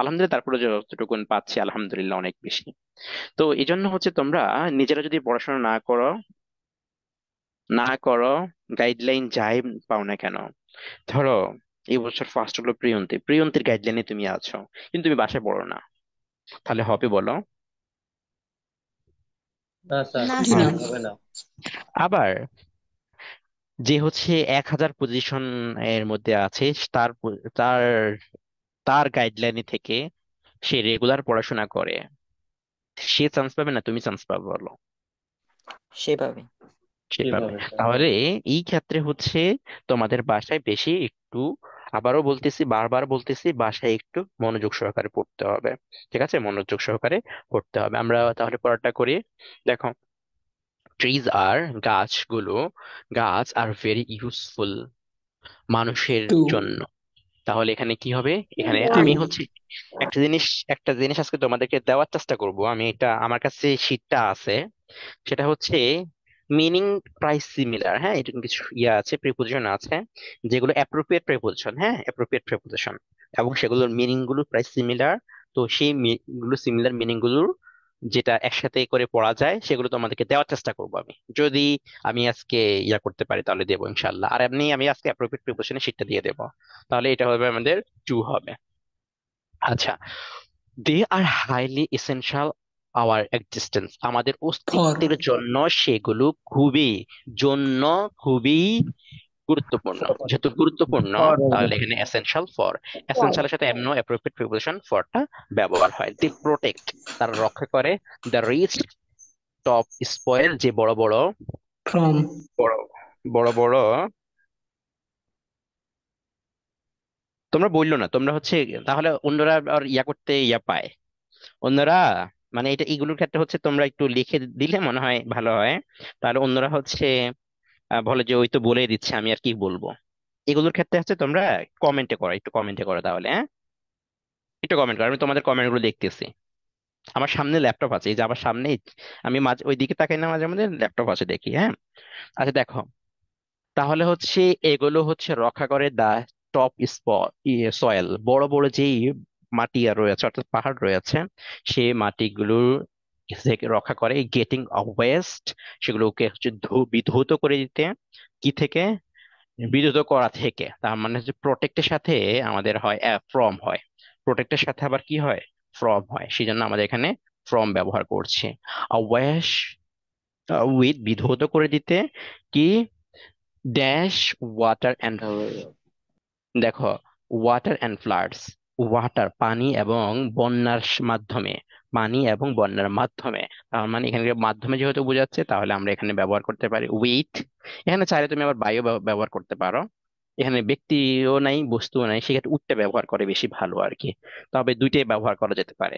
আলহামদুলিল্লাহ তারপরে যতটুকু পাচ্ছি আলহামদুলিল্লাহ অনেক বেশি তো এই জন্য হচ্ছে তোমরা নিজেরা যদি পড়াশোনা না করো না করো গাইডলাইন যাই পাও না কেন ধরো এবছর ফার্স্ট হলো প্রিয়ন্তি প্রিয়ন্তির গাইডলাইনে তুমি আছো কিন্তু তুমি বাসায় পড়ো না তাহলে হবে বলো আবার যে হচ্ছে এক হাজার পজিশন এর মধ্যে আছে তার তার তার গাইডলাইনে থেকে সে রেগুলার পড়াশোনা করে সে চান্স পাবে না তুমি চান্স পাবে বলো সেভাবে সেভাবে তাহলে এই ক্ষেত্রে হচ্ছে তোমাদের বাসায় বেশি একটু আবারও বলতেছি বারবার বলতেছি বাসায় একটু মনোযোগ সহকারে পড়তে হবে ঠিক আছে মনোযোগ সহকারে পড়তে হবে আমরা তাহলে পড়াটা করি দেখো ট্রিজ আর গাছগুলো গাছ আর ভেরি ইউজফুল মানুষের টু জন্য তাহলে এখানে কি হবে এখানে টু আমি হচ্ছে একটা জিনিস একটা জিনিস আজকে তোমাদেরকে দেওয়ার চেষ্টা করব আমি এটা আমার কাছে শীটটা আছে সেটা হচ্ছে মিনিং প্রাইস সিমিলার হ্যাঁ এটা কিছু ইয়া আছে প্রিপোজিশন আছে যেগুলো অ্যাপ্রোপ্রিয়েট প্রিপোজিশন হ্যাঁ অ্যাপ্রোপ্রিয়েট প্রিপোজিশন এবং সেগুলোর মিনিং গুলো প্রাইস সিমিলার তো সেই গুলো সিমিলার মিনিং গুলোর যেটা একসাথে করে পড়া যায় সেগুলো তোমাদেরকে দেওয়ার চেষ্টা করবো আমি যদি আমি আজকে ইয়া করতে পারি তাহলে দেবো ইনশাল্লাহ আর এমনি আমি আজকে অ্যাপ্রোপ্রিয়েট প্রিপোজিশনে শিটটা দিয়ে দেবো তাহলে এটা হবে আমাদের টু হবে আচ্ছা they are highly essential our existence আমাদের অস্তিত্বের জন্য সেগুলো খুবই জন্য খুবই গুরুত্বপূর্ণ যেহেতু গুরুত্বপূর্ণ তাহলে এখানে এসেনশিয়াল ফর এসেনশিয়ালের সাথে এমনো অ্যাপ্রোপ্রিয়েট প্রিপোজিশন ফরটা ব্যবহার হয় দে প্রোটেক্ট তারা রক্ষা করে দ্য রিচ টপ স্পয়েল যে বড় বড় বড় বড় বড় তোমরা বললো না তোমরা হচ্ছে তাহলে অন্যরা আর ইয়া করতে ইয়া পায় অন্যরা মানে এটা এগুলোর ক্ষেত্রে হচ্ছে তোমরা একটু লিখে দিলে মনে হয় ভালো হয় তাহলে অন্যরা হচ্ছে বলে যে ওই তো বলে দিচ্ছে আমি আর কি বলবো এগুলোর ক্ষেত্রে হচ্ছে তোমরা কমেন্টে করো একটু কমেন্টে করো তাহলে হ্যাঁ একটু কমেন্ট করো আমি তোমাদের কমেন্ট গুলো দেখতেছি আমার সামনে ল্যাপটপ আছে এই যে আমার সামনে আমি মাঝে ওই দিকে তাকাই না মাঝে মাঝে ল্যাপটপ আছে দেখি হ্যাঁ আচ্ছা দেখো তাহলে হচ্ছে এগুলো হচ্ছে রক্ষা করে দা টপ সয়েল বড় বড় যেই মাটি রয়েছে অর্থাৎ পাহাড় রয়েছে সে মাটিগুলো রক্ষা করে গেটিং অফ ওয়েস্ট সেগুলোকে হচ্ছে বিধৌত করে দিতে কি থেকে বিধৌত করা থেকে তার মানে হচ্ছে প্রোটেক্টের সাথে আমাদের হয় ফ্রম হয় প্রোটেক্টের সাথে আবার কি হয় ফ্রম হয় সেই জন্য আমাদের এখানে ফ্রম ব্যবহার করছি ওয়েশ উইথ বিধৌত করে দিতে কি ড্যাশ ওয়াটার অ্যান্ড দেখো ওয়াটার অ্যান্ড ফ্লাডস ওয়াটার পানি এবং বন্যার মাধ্যমে পানি এবং বন্যার মাধ্যমে তার মানে এখানে মাধ্যমে যেহেতু বোঝাচ্ছে তাহলে আমরা এখানে ব্যবহার করতে পারি উইথ এখানে চাইলে তুমি আবার বায়ু ব্যবহার করতে পারো এখানে ব্যক্তিও নাই বস্তুও নাই সেক্ষেত্রে উঠতে ব্যবহার করে বেশি ভালো আর কি তবে দুইটাই ব্যবহার করা যেতে পারে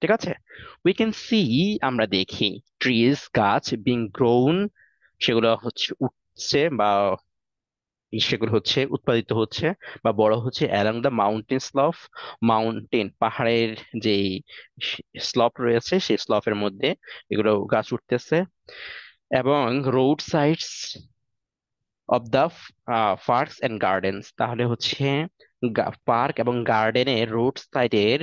ঠিক আছে উই ক্যান সি আমরা দেখি ট্রিজ গাছ বিং গ্রোন সেগুলো হচ্ছে উঠছে বা সেগুলো হচ্ছে উৎপাদিত হচ্ছে বা বড় হচ্ছে along the mountain slope mountain পাহাড়ের যে স্লপ রয়েছে সেই স্লপের মধ্যে এগুলো গাছ উঠতেছে এবং road sides of the parks and gardens তাহলে হচ্ছে পার্ক এবং গার্ডেনের রোড সাইডের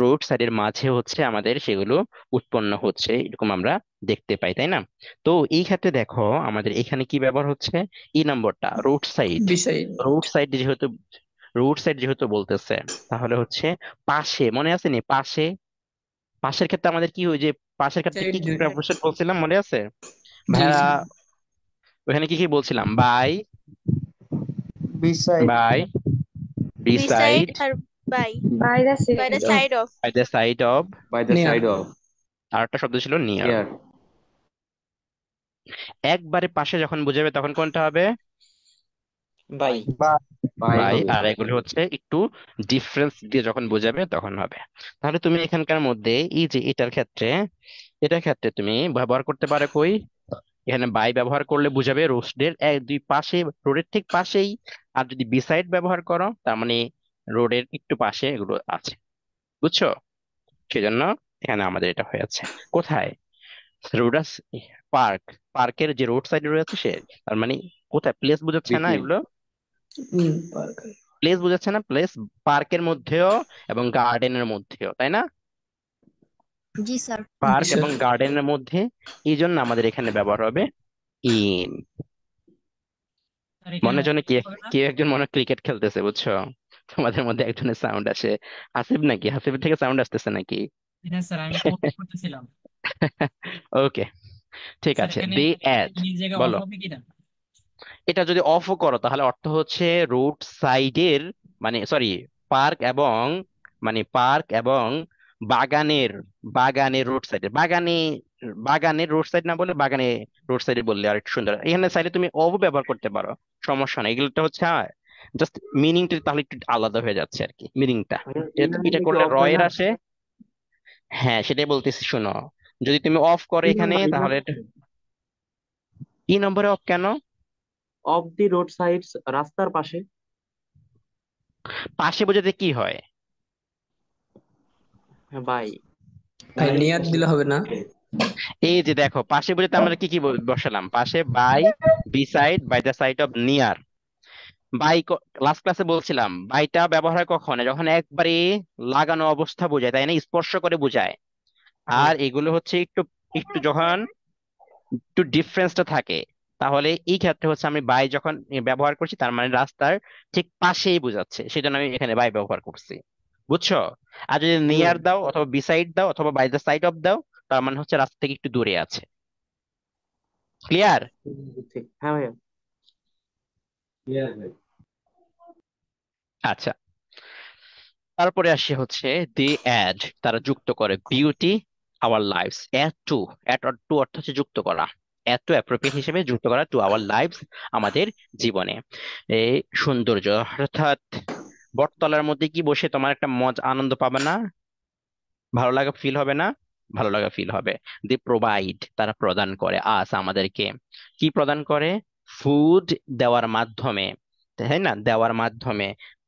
রোড আর এর মাঝে হচ্ছে আমাদের সেগুলো উৎপন্ন হচ্ছে এরকম আমরা দেখতে পাই তাই না তো এই ক্ষেত্রে দেখো আমাদের এখানে কি ব্যবহার হচ্ছে এই নম্বরটা রুট সাইড রুট সাইড যেহেতু রুট সাইড যেহেতু বলতেছে তাহলে হচ্ছে পাশে মনে আছে নি পাশে পাশের ক্ষেত্রে আমাদের কি হয় যে পাশের ক্ষেত্রে কি কি প্রপোজিশন বলছিলাম মনে আছে ভাইয়া হ্যাঁ, ওখানে কি কি বলছিলাম বাই বাই বিসাইড আর by by the side by the side of by the side of by the Near. side of আরেকটা শব্দ ছিল নিয়ার একবারে পাশে যখন বুঝাবে তখন কোনটা হবে by by by আর এগুলো হচ্ছে একটু ডিফারেন্স দিয়ে যখন বোঝাবে তখন হবে তাহলে তুমি এখানকার মধ্যে এই যে এটার ক্ষেত্রে এটার ক্ষেত্রে তুমি ব্যবহার করতে পারো কই এখানে বাই ব্যবহার করলে বুঝাবে রোস্টের এক দুই পাশে রোডের ঠিক পাশেই আর যদি বিসাইড ব্যবহার করো তার মানে রোডের একটু পাশে এগুলো আছে বুঝছো সেজন্য এখানে আমাদের এটা হয়ে যাচ্ছে কোথায় রোডাস পার্ক পার্কের যে রোড সাইড রয়েছে সে তার মানে কোথায় প্লেস বোঝাচ্ছে না এগুলো প্লেস বোঝাচ্ছে না প্লেস পার্কের মধ্যেও এবং গার্ডেনের মধ্যেও তাই না জি স্যার পার্ক এবং গার্ডেনের মধ্যে এই জন্য আমাদের এখানে ব্যবহার হবে ইন মনে জন্য কে কেউ একজন মনে ক্রিকেট খেলতেছে বুঝছো তোমাদের মধ্যে একজনের সাউন্ড আসে আসিফ নাকি হাসিবের থেকে সাউন্ড আসতেছে নাকি স্যার আমি করতেছিলাম ওকে ঠিক আছে দে অ্যাড বলো এটা যদি অফও করো তাহলে অর্থ হচ্ছে রোড সাইডের মানে সরি পার্ক এবং মানে পার্ক এবং বাগানের বাগানের রোড সাইডে বাগানে বাগানের রোড সাইড না বলে বাগানে রোড সাইডে বললে আর একটু সুন্দর এখানে সাইডে তুমি অব ব্যবহার করতে পারো সমস্যা নেই এগুলোটা হচ্ছে জাস্ট মিনিংটা তাহলে একটু আলাদা হয়ে যাচ্ছে আর কি মিনিংটা মানে এটা করলে রয়ের আসে হ্যাঁ সেটাই বলতেছি শোনো যদি তুমি অফ করো এখানে তাহলে কি নম্বরে অফ কেন অফ দি রোড সাইডস রাস্তার পাশে পাশে বোঝাতে কি হয় বাই হ্যাঁ, ভাই নিয়াত দিলে হবে না এই যে দেখো পাশে বোঝাতে আমরা কি কি বসালাম পাশে by beside by the side of near by last ক্লাসে বলছিলাম বাইটা ব্যবহার হয় কখন যখন একবারে লাগানো অবস্থা বোঝায় তাই না স্পর্শ করে বোঝায় আর এগুলো হচ্ছে একটু একটু যখন একটু ডিফারেন্সটা থাকে তাহলে এই ক্ষেত্রে হচ্ছে আমি বাই যখন ব্যবহার করছি তার মানে রাস্তার ঠিক পাশেই বোঝাচ্ছে সেজন্য আমি এখানে বাই ব্যবহার করছি বুঝছো আর যদি নিয়ার দাও অথবা বিসাইড দাও অথবা বাই দ্য সাইড অফ দাও তার মানে হচ্ছে রাস্তা থেকে একটু দূরে আছে ক্লিয়ার হ্যাঁ ভাইয়া আচ্ছা তারপরে আসে হচ্ছে দে অ্যাড তারা যুক্ত করে beauty our life add to add to অর্থ হচ্ছে যুক্ত করা অ্যাড টু অ্যাপ্রোপ্রিয়েট হিসেবে যুক্ত করা টু আওয়ার লাইফ আমাদের জীবনে এই সৌন্দর্য অর্থাৎ বটতলার মধ্যে কি বসে তোমার একটা মজ আনন্দ পাবে না ভালো লাগা ফিল হবে না ভালো লাগা ফিল হবে দে প্রোভাইড তারা প্রদান করে আস আমাদেরকে কি প্রদান করে ফুড দেওয়ার মাধ্যমে তাই না দেওয়ার মাধ্যমে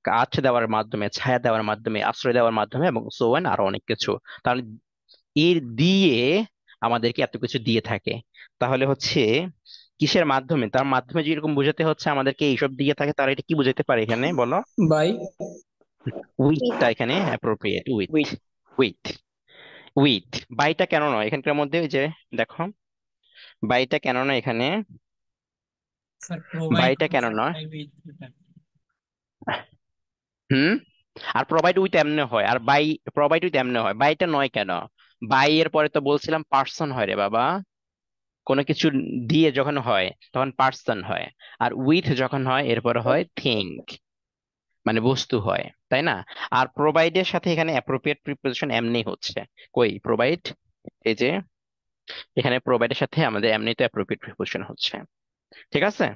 কাঠ দেওয়ার মাধ্যমে ছায়া দেওয়ার মাধ্যমে আশ্রয় দেওয়ার মাধ্যমে এবং সোয়েন আরো অনেক কিছু তাহলে এর দিয়ে আমাদেরকে এত কিছু দিয়ে থাকে তাহলে হচ্ছে কিসের মাধ্যমে তার মাধ্যমে যেরকম বোঝাতে হচ্ছে আমাদেরকে এইসব দিয়ে থাকে তারা এটা কি বোঝাতে পারে এখানে বলো বাই উইথটা এখানে অ্যাপ্রোপ্রিয়েট উইথ উইথ উইথ বাইটা কেন নয় এখানকার মধ্যে ওই যে দেখো বাইটা কেন নয় এখানে বাইটা কেন নয় হুম আর প্রোভাইড উইথ এমনি হয় আর বাই প্রোভাইড উইথ এমনি হয় বাইটা নয় কেন বাই এর পরে তো বলছিলাম পার্সন হয় রে বাবা কোনো কিছু দিয়ে যখন হয় তখন পার্সন হয় আর উইথ যখন হয় এরপরে হয় থিংক মানে বস্তু হয় তাই না আর প্রোভাইডের সাথে এখানে অ্যাপ্রোপ্রিয়েট প্রিপোজিশন এমনি হচ্ছে কই প্রোভাইড এই যে এখানে প্রোভাইডের সাথে আমাদের এমনি তো অ্যাপ্রোপ্রিয়েট প্রিপোজিশন হচ্ছে ঠিক আছে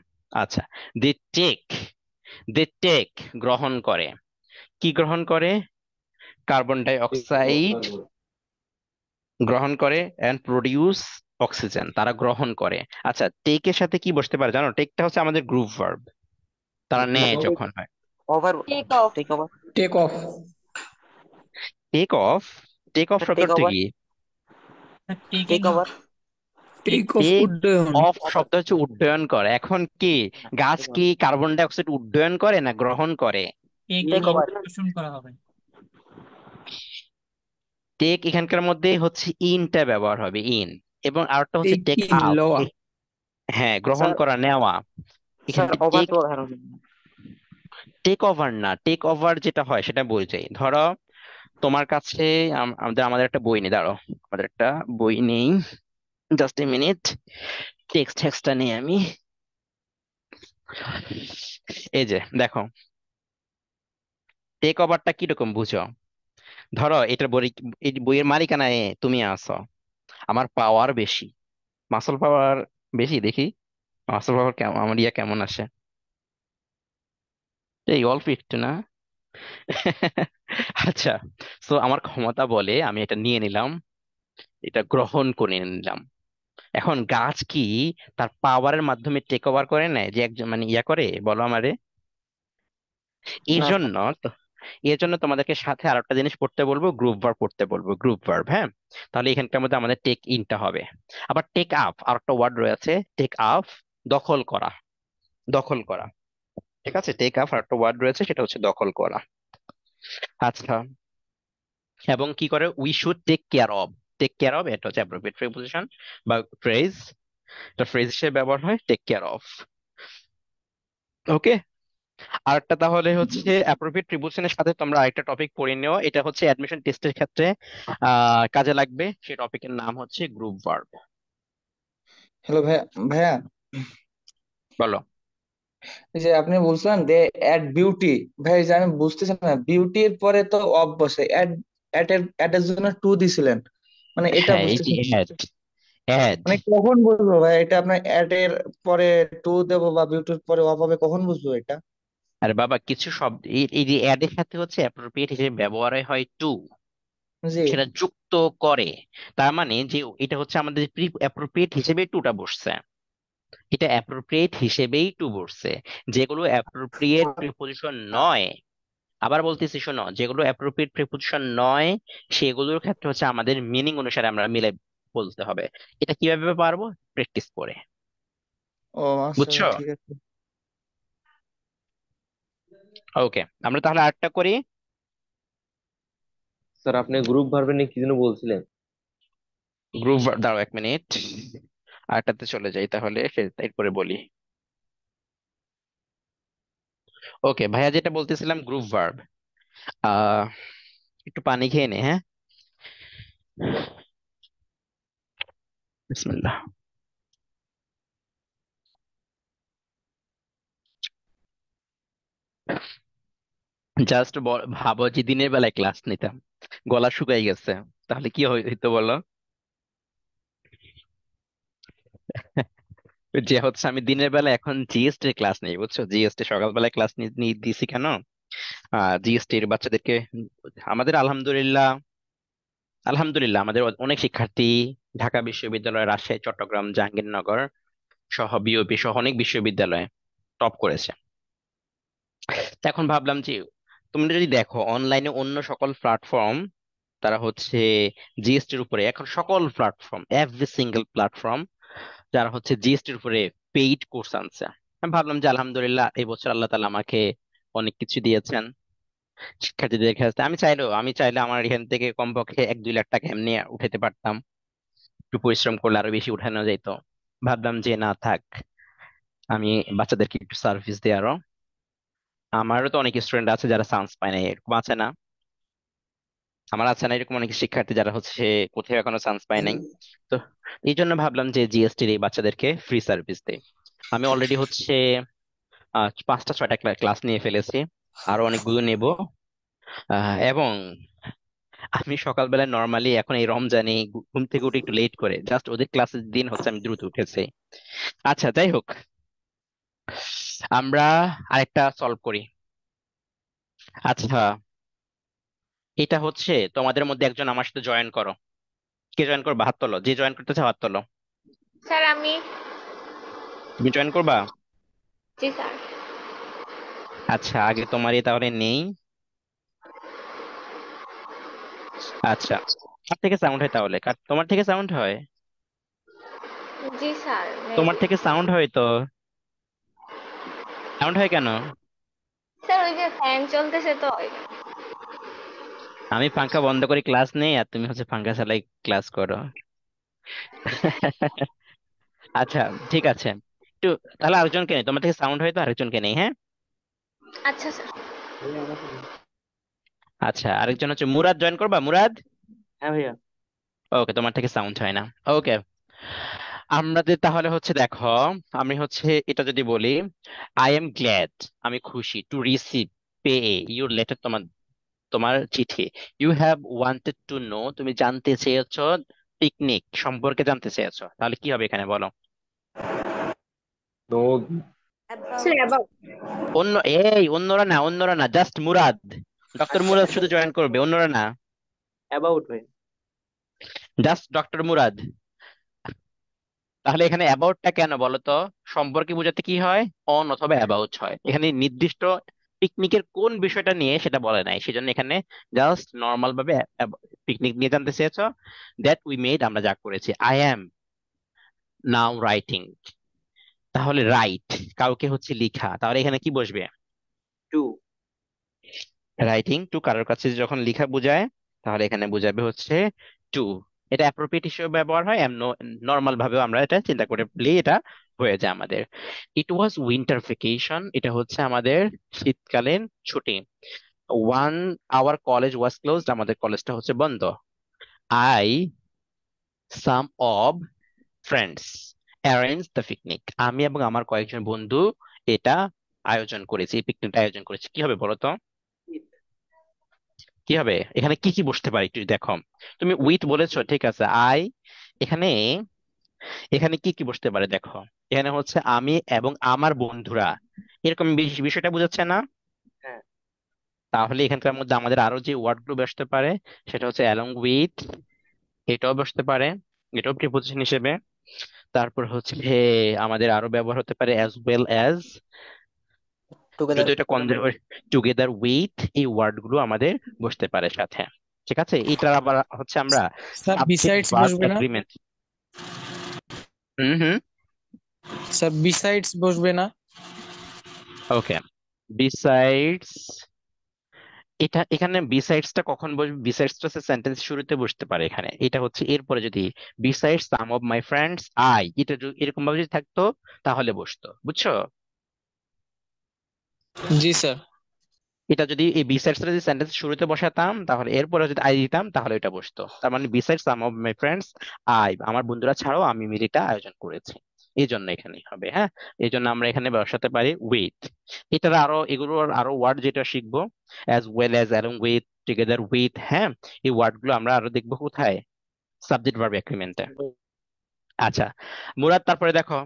আচ্ছা দি টেক দি টেক গ্রহণ করে কি গ্রহণ করে কার্বন ডাই অক্সাইড গ্রহণ করে অ্যান্ড প্রডিউস অক্সিজেন তারা গ্রহণ করে আচ্ছা টেক এর সাথে কি বসতে পারে জানো টেকটা হচ্ছে আমাদের গ্রুপ ভার্ব তারা নেয় যখন হয় over take off take off take off take off take off শব্দটা কি টেক ওভার টেক অফ উড্ডয়ন অফ শব্দ হচ্ছে উড্ডয়ন করে এখন কি গাছ কি কার্বন ডাই অক্সাইড উড্ডয়ন করে না গ্রহণ করে টেক এখানকার মধ্যে হচ্ছে ইনটা ব্যবহার হবে ইন এবং আরেকটা হচ্ছে টেক হ্যাঁ গ্রহণ করা নেওয়া এখানে টেক ওভার হ্যাঁ। না টেক ওভার যেটা হয় সেটা বোঝাই ধরো তোমার কাছে আমাদের আমাদের একটা বই নেই দাঁড়ো আমাদের একটা বই নেই জাস্ট এ মিনিট টেক্সট টেক্সটা নিয়ে আমি এই যে দেখো টেক ওভারটা কিরকম বুঝো ধরো এটা বই বইয়ের মালিকানায় তুমি আছো আমার পাওয়ার বেশি মাসল পাওয়ার বেশি দেখি মাসল পাওয়ার কেমন আমার ইয়া কেমন আসে এই অল্প একটু না আচ্ছা তো আমার ক্ষমতা বলে আমি এটা নিয়ে নিলাম এটা গ্রহণ করে নিলাম এখন গাছ কি তার পাওয়ারের মাধ্যমে টেক ওভার করে নেয় যে একজন মানে ইয়া করে বলো আমারে এই জন্য এর জন্য তোমাদেরকে সাথে আর একটা জিনিস পড়তে বলবো গ্রুপ ভার্ব পড়তে বলবো গ্রুপ ভার্ব হ্যাঁ তাহলে এখানকার মধ্যে আমাদের টেক ইনটা হবে আবার টেক আপ আর একটা ওয়ার্ড রয়েছে টেক আপ দখল করা দখল করা ঠিক আছে টেক আপ আর একটা ওয়ার্ড রয়েছে সেটা হচ্ছে দখল করা আচ্ছা এবং কি করে we should take care of take care of এটা হচ্ছে অ্যাপ্রোপ্রিয়েট প্রিপোজিশন বা ফ্রেজ এটা ফ্রেজ হিসেবে ব্যবহার হয় টেক কেয়ার অফ ওকে আরেকটা তাহলে হচ্ছে অ্যাপ্রোপ্রিয়েট প্রিপোজিশনের সাথে তোমরা আরেকটা টপিক পড়ে নিও এটা হচ্ছে অ্যাডমিশন টেস্টের ক্ষেত্রে কাজে লাগবে সেই টপিকের নাম হচ্ছে গ্রুপ ভার্ব হ্যালো ভাইয়া ভাইয়া বলো যে আপনি বলছিলেন যে অ্যাড বিউটি ভাই যে আমি বুঝতেছি না বিউটির পরে তো অফ বসে অ্যাড অ্যাড এর জন্য টু দিছিলেন মানে এটা হ্যাঁ বুঝতে পারছি হ্যাঁ হ্যাঁ মানে কখন বুঝবো ভাই এটা আপনার অ্যাড এর পরে টু দেবো বা বিউটির পরে অফ হবে কখন বুঝবো এটা আরে বাবা কিছু শব্দ এই যে অ্যাড সাথে হচ্ছে অ্যাপ্রোপ্রিয়েট হিসেবে ব্যবহার হয় টু জি সেটা যুক্ত করে তার মানে যে এটা হচ্ছে আমাদের প্রি অ্যাপ্রোপ্রিয়েট হিসেবে টুটা বসছে এটা অ্যাপ্রোপ্রিয়েট হিসেবেই টু বসছে যেগুলো অ্যাপ্রোপ্রিয়েট প্রিপোজিশন নয় আবার বলতেছি শোনো যেগুলো অ্যাপ্রোপ্রিয়েট প্রিপোজিশন নয় সেগুলোর ক্ষেত্রে হচ্ছে আমাদের মিনিং অনুসারে আমরা মিলে বলতে হবে এটা কিভাবে পারবো প্র্যাকটিস করে ও আচ্ছা বুঝছো ঠিক আছে ওকে আমরা তাহলে আটটা করি স্যার আপনি গ্রুপ ভার্বের নিয়ে কি যেন বলছিলেন গ্রুপ দাঁড়াও এক মিনিট আটটাতে চলে যাই তাহলে এরপরে বলি ওকে ভাইয়া যেটা বলতেছিলাম গ্রুপ ভার্ব আহ একটু পানি খেয়ে নে হ্যাঁ বিসমিল্লাহ জাস্ট ভাবো যে দিনের বেলায় ক্লাস নিতাম গলা শুকাই গেছে তাহলে কি হইতো বলো যে হচ্ছে আমি দিনের বেলা এখন জিএসটি ক্লাস নেই বুঝছো জিএসটি সকালবেলায় ক্লাস দিছি কেন জিএসটির বাচ্চাদেরকে আমাদের আলহামদুলিল্লাহ আলহামদুলিল্লাহ আমাদের অনেক শিক্ষার্থী ঢাকা বিশ্ববিদ্যালয় রাজশাহী চট্টগ্রাম জাহাঙ্গীরনগর সহ বিওপি সহ অনেক বিশ্ববিদ্যালয়ে টপ করেছে এখন ভাবলাম যে তুমি যদি দেখো অনলাইনে অন্য সকল প্ল্যাটফর্ম তারা হচ্ছে জিএসটির উপরে এখন সকল প্ল্যাটফর্ম এভরি সিঙ্গেল প্ল্যাটফর্ম যারা হচ্ছে জিএসটির উপরে পেইড কোর্স আনছে আমি ভাবলাম যে আলহামদুলিল্লাহ বছর আল্লাহ তালা আমাকে অনেক কিছু দিয়েছেন শিক্ষার্থীদের কাছে আমি চাইলেও আমি চাইলে আমার এখান থেকে কমপক্ষে এক দুই লাখ টাকা এমনি উঠাতে পারতাম একটু পরিশ্রম করলে আরো বেশি উঠানো যেত ভাবলাম যে না থাক আমি বাচ্চাদেরকে একটু সার্ভিস দিই আরো আমারও তো অনেক স্টুডেন্ট আছে যারা চান্স পায় না এরকম আছে না আমার আছে আচ্ছা না এরকম অনেক শিক্ষার্থী যারা হচ্ছে কোথাও এখনো চান্স পায় নাই তো এই জন্য ভাবলাম যে জিএসটির এই বাচ্চাদেরকে ফ্রি সার্ভিস দেই আমি অলরেডি হচ্ছে পাঁচটা ছয়টা ক্লাস নিয়ে ফেলেছি আরো অনেকগুলো নেব এবং আমি সকালবেলা নর্মালি এখন এই রমজানে ঘুম থেকে উঠে একটু লেট করে জাস্ট ওদের ক্লাসের দিন হচ্ছে আমি দ্রুত উঠেছি আচ্ছা যাই হোক আমরা আরেকটা সলভ করি আচ্ছা এটা হচ্ছে তোমাদের মধ্যে একজন আমার সাথে জয়েন করো কে জয়েন করবে হাত তোলো যে জয়েন করতেছে হাত তোলো স্যার আমি তুমি জয়েন করবা জি স্যার আচ্ছা আগে তোমার তাহলে নেই আচ্ছা কার থেকে সাউন্ড হয় তাহলে কার তোমার থেকে সাউন্ড হয় জি স্যার তোমার থেকে সাউন্ড হয় তো সাউন্ড হয় কেন স্যার ওই যে ফ্যান চলতেছে তো আমি পাঙ্খা বন্ধ করি ক্লাস নেই আর তুমি হচ্ছে পাঙ্খা চালাই ক্লাস করো আচ্ছা ঠিক আছে একটু তাহলে আরেকজনকে নেই তোমার থেকে সাউন্ড হয় তো আরেকজনকে নেই হ্যাঁ আচ্ছা স্যার আচ্ছা আরেকজন হচ্ছে মুরাদ জয়েন করবা মুরাদ হ্যাঁ ভাইয়া ওকে তোমার থেকে সাউন্ড হয় না ওকে আমাদের তাহলে হচ্ছে দেখো আমি হচ্ছে এটা যদি বলি আই এম গ্ল্যাড আমি খুশি টু রিসিভ পে ইউর লেটার তোমার তোমার চিঠি you have wanted to know তুমি জানতে চেয়েছ পিকনিক সম্পর্কে জানতে চেয়েছ তাহলে কি হবে এখানে বলো অন্য এই অন্যরা না অন্যরা না জাস্ট মুরাদ ডক্টর মুরাদ শুধু জয়েন করবে অন্যরা না অ্যাবাউট হয়ে জাস্ট ডক্টর মুরাদ তাহলে এখানে অ্যাবাউটটা কেন বলো তো সম্পর্কে বোঝাতে কি হয় অন অথবা অ্যাবাউট হয় এখানে নির্দিষ্ট পিকনিকের কোন বিষয়টা নিয়ে সেটা বলে নাই সেজন্য এখানে জাস্ট নর্মাল ভাবে পিকনিক নিয়ে জানতে চেয়েছ দ্যাট উই মেড আমরা যা করেছি আই অ্যাম নাও রাইটিং তাহলে রাইট কাউকে হচ্ছে লিখা তাহলে এখানে কি বসবে টু রাইটিং টু কারোর কাছে যখন লিখা বোঝায় তাহলে এখানে বোঝাবে হচ্ছে টু এটা অ্যাপ্রোপ্রিয়েট হিসেবে ব্যবহার হয় নর্মাল ভাবেও আমরা এটা চিন্তা করে বলি এটা হয়ে যায় আমাদের ইট ওয়াজ উইন্টার ভেকেশন এটা হচ্ছে আমাদের শীতকালীন ছুটি one our college was closed আমাদের কলেজটা হচ্ছে বন্ধ I some of friends arrange the picnic আমি এবং আমার কয়েকজন বন্ধু এটা আয়োজন করেছি এই পিকনিকটা আয়োজন করেছি কি হবে বলো তো কি হবে এখানে কি কি বসতে পারে একটু দেখো তুমি উইথ বলেছো ঠিক আছে আই এখানে এখানে কি কি বসতে পারে দেখো এখানে হচ্ছে আমি এবং আমার বন্ধুরা এরকম বিষয়টা বুঝাচ্ছে না হ্যাঁ। তাহলে এখানকার মধ্যে আমাদের আরো যে ওয়ার্ড গুলো বসতে পারে সেটা হচ্ছে অ্যালং উইথ এটাও বসতে পারে এটাও প্রিপোজিশন হিসেবে তারপর হচ্ছে আমাদের আরো ব্যবহার হতে পারে অ্যাজ ওয়েল অ্যাজ যদি এটা টুগেদার উইথ এই ওয়ার্ডগুলো আমাদের বসতে পারে সাথে ঠিক আছে এটার আবার হচ্ছে আমরা বিসাইডস বসবে না হুম হুম স্যার বিসাইডস বসবে না ওকে বিসাইডস এটা এখানে বিসাইডসটা কখন বসবে বিসাইডসটা হচ্ছে সেন্টেন্স শুরুতে বসতে পারে এখানে এটা হচ্ছে এরপরে যদি besides some of my friends I এটা এরকম ভাবে যদি থাকতো তাহলে বসতো বুঝছো জি স্যার এটা যদি এই বিসাইডস যদি সেন্টেন্স শুরুতে বসাতাম তাহলে এরপরে যদি আই দিতাম তাহলে এটা বসতো তার মানে besides some of my friends I আমার বন্ধুরা ছাড়াও আমি মিলিটা আয়োজন করেছি এই জন্য এখানে হবে হ্যাঁ এই জন্য আমরা এখানে বসাতে পারি উইথ এটার আরো এগুলোর আরো ওয়ার্ড যেটা শিখবো as well as along with together with হ্যাঁ এই ওয়ার্ড গুলো আমরা আরো দেখবো কোথায় সাবজেক্ট ভার্ব এগ্রিমেন্টে আচ্ছা মুরাদ তারপরে দেখো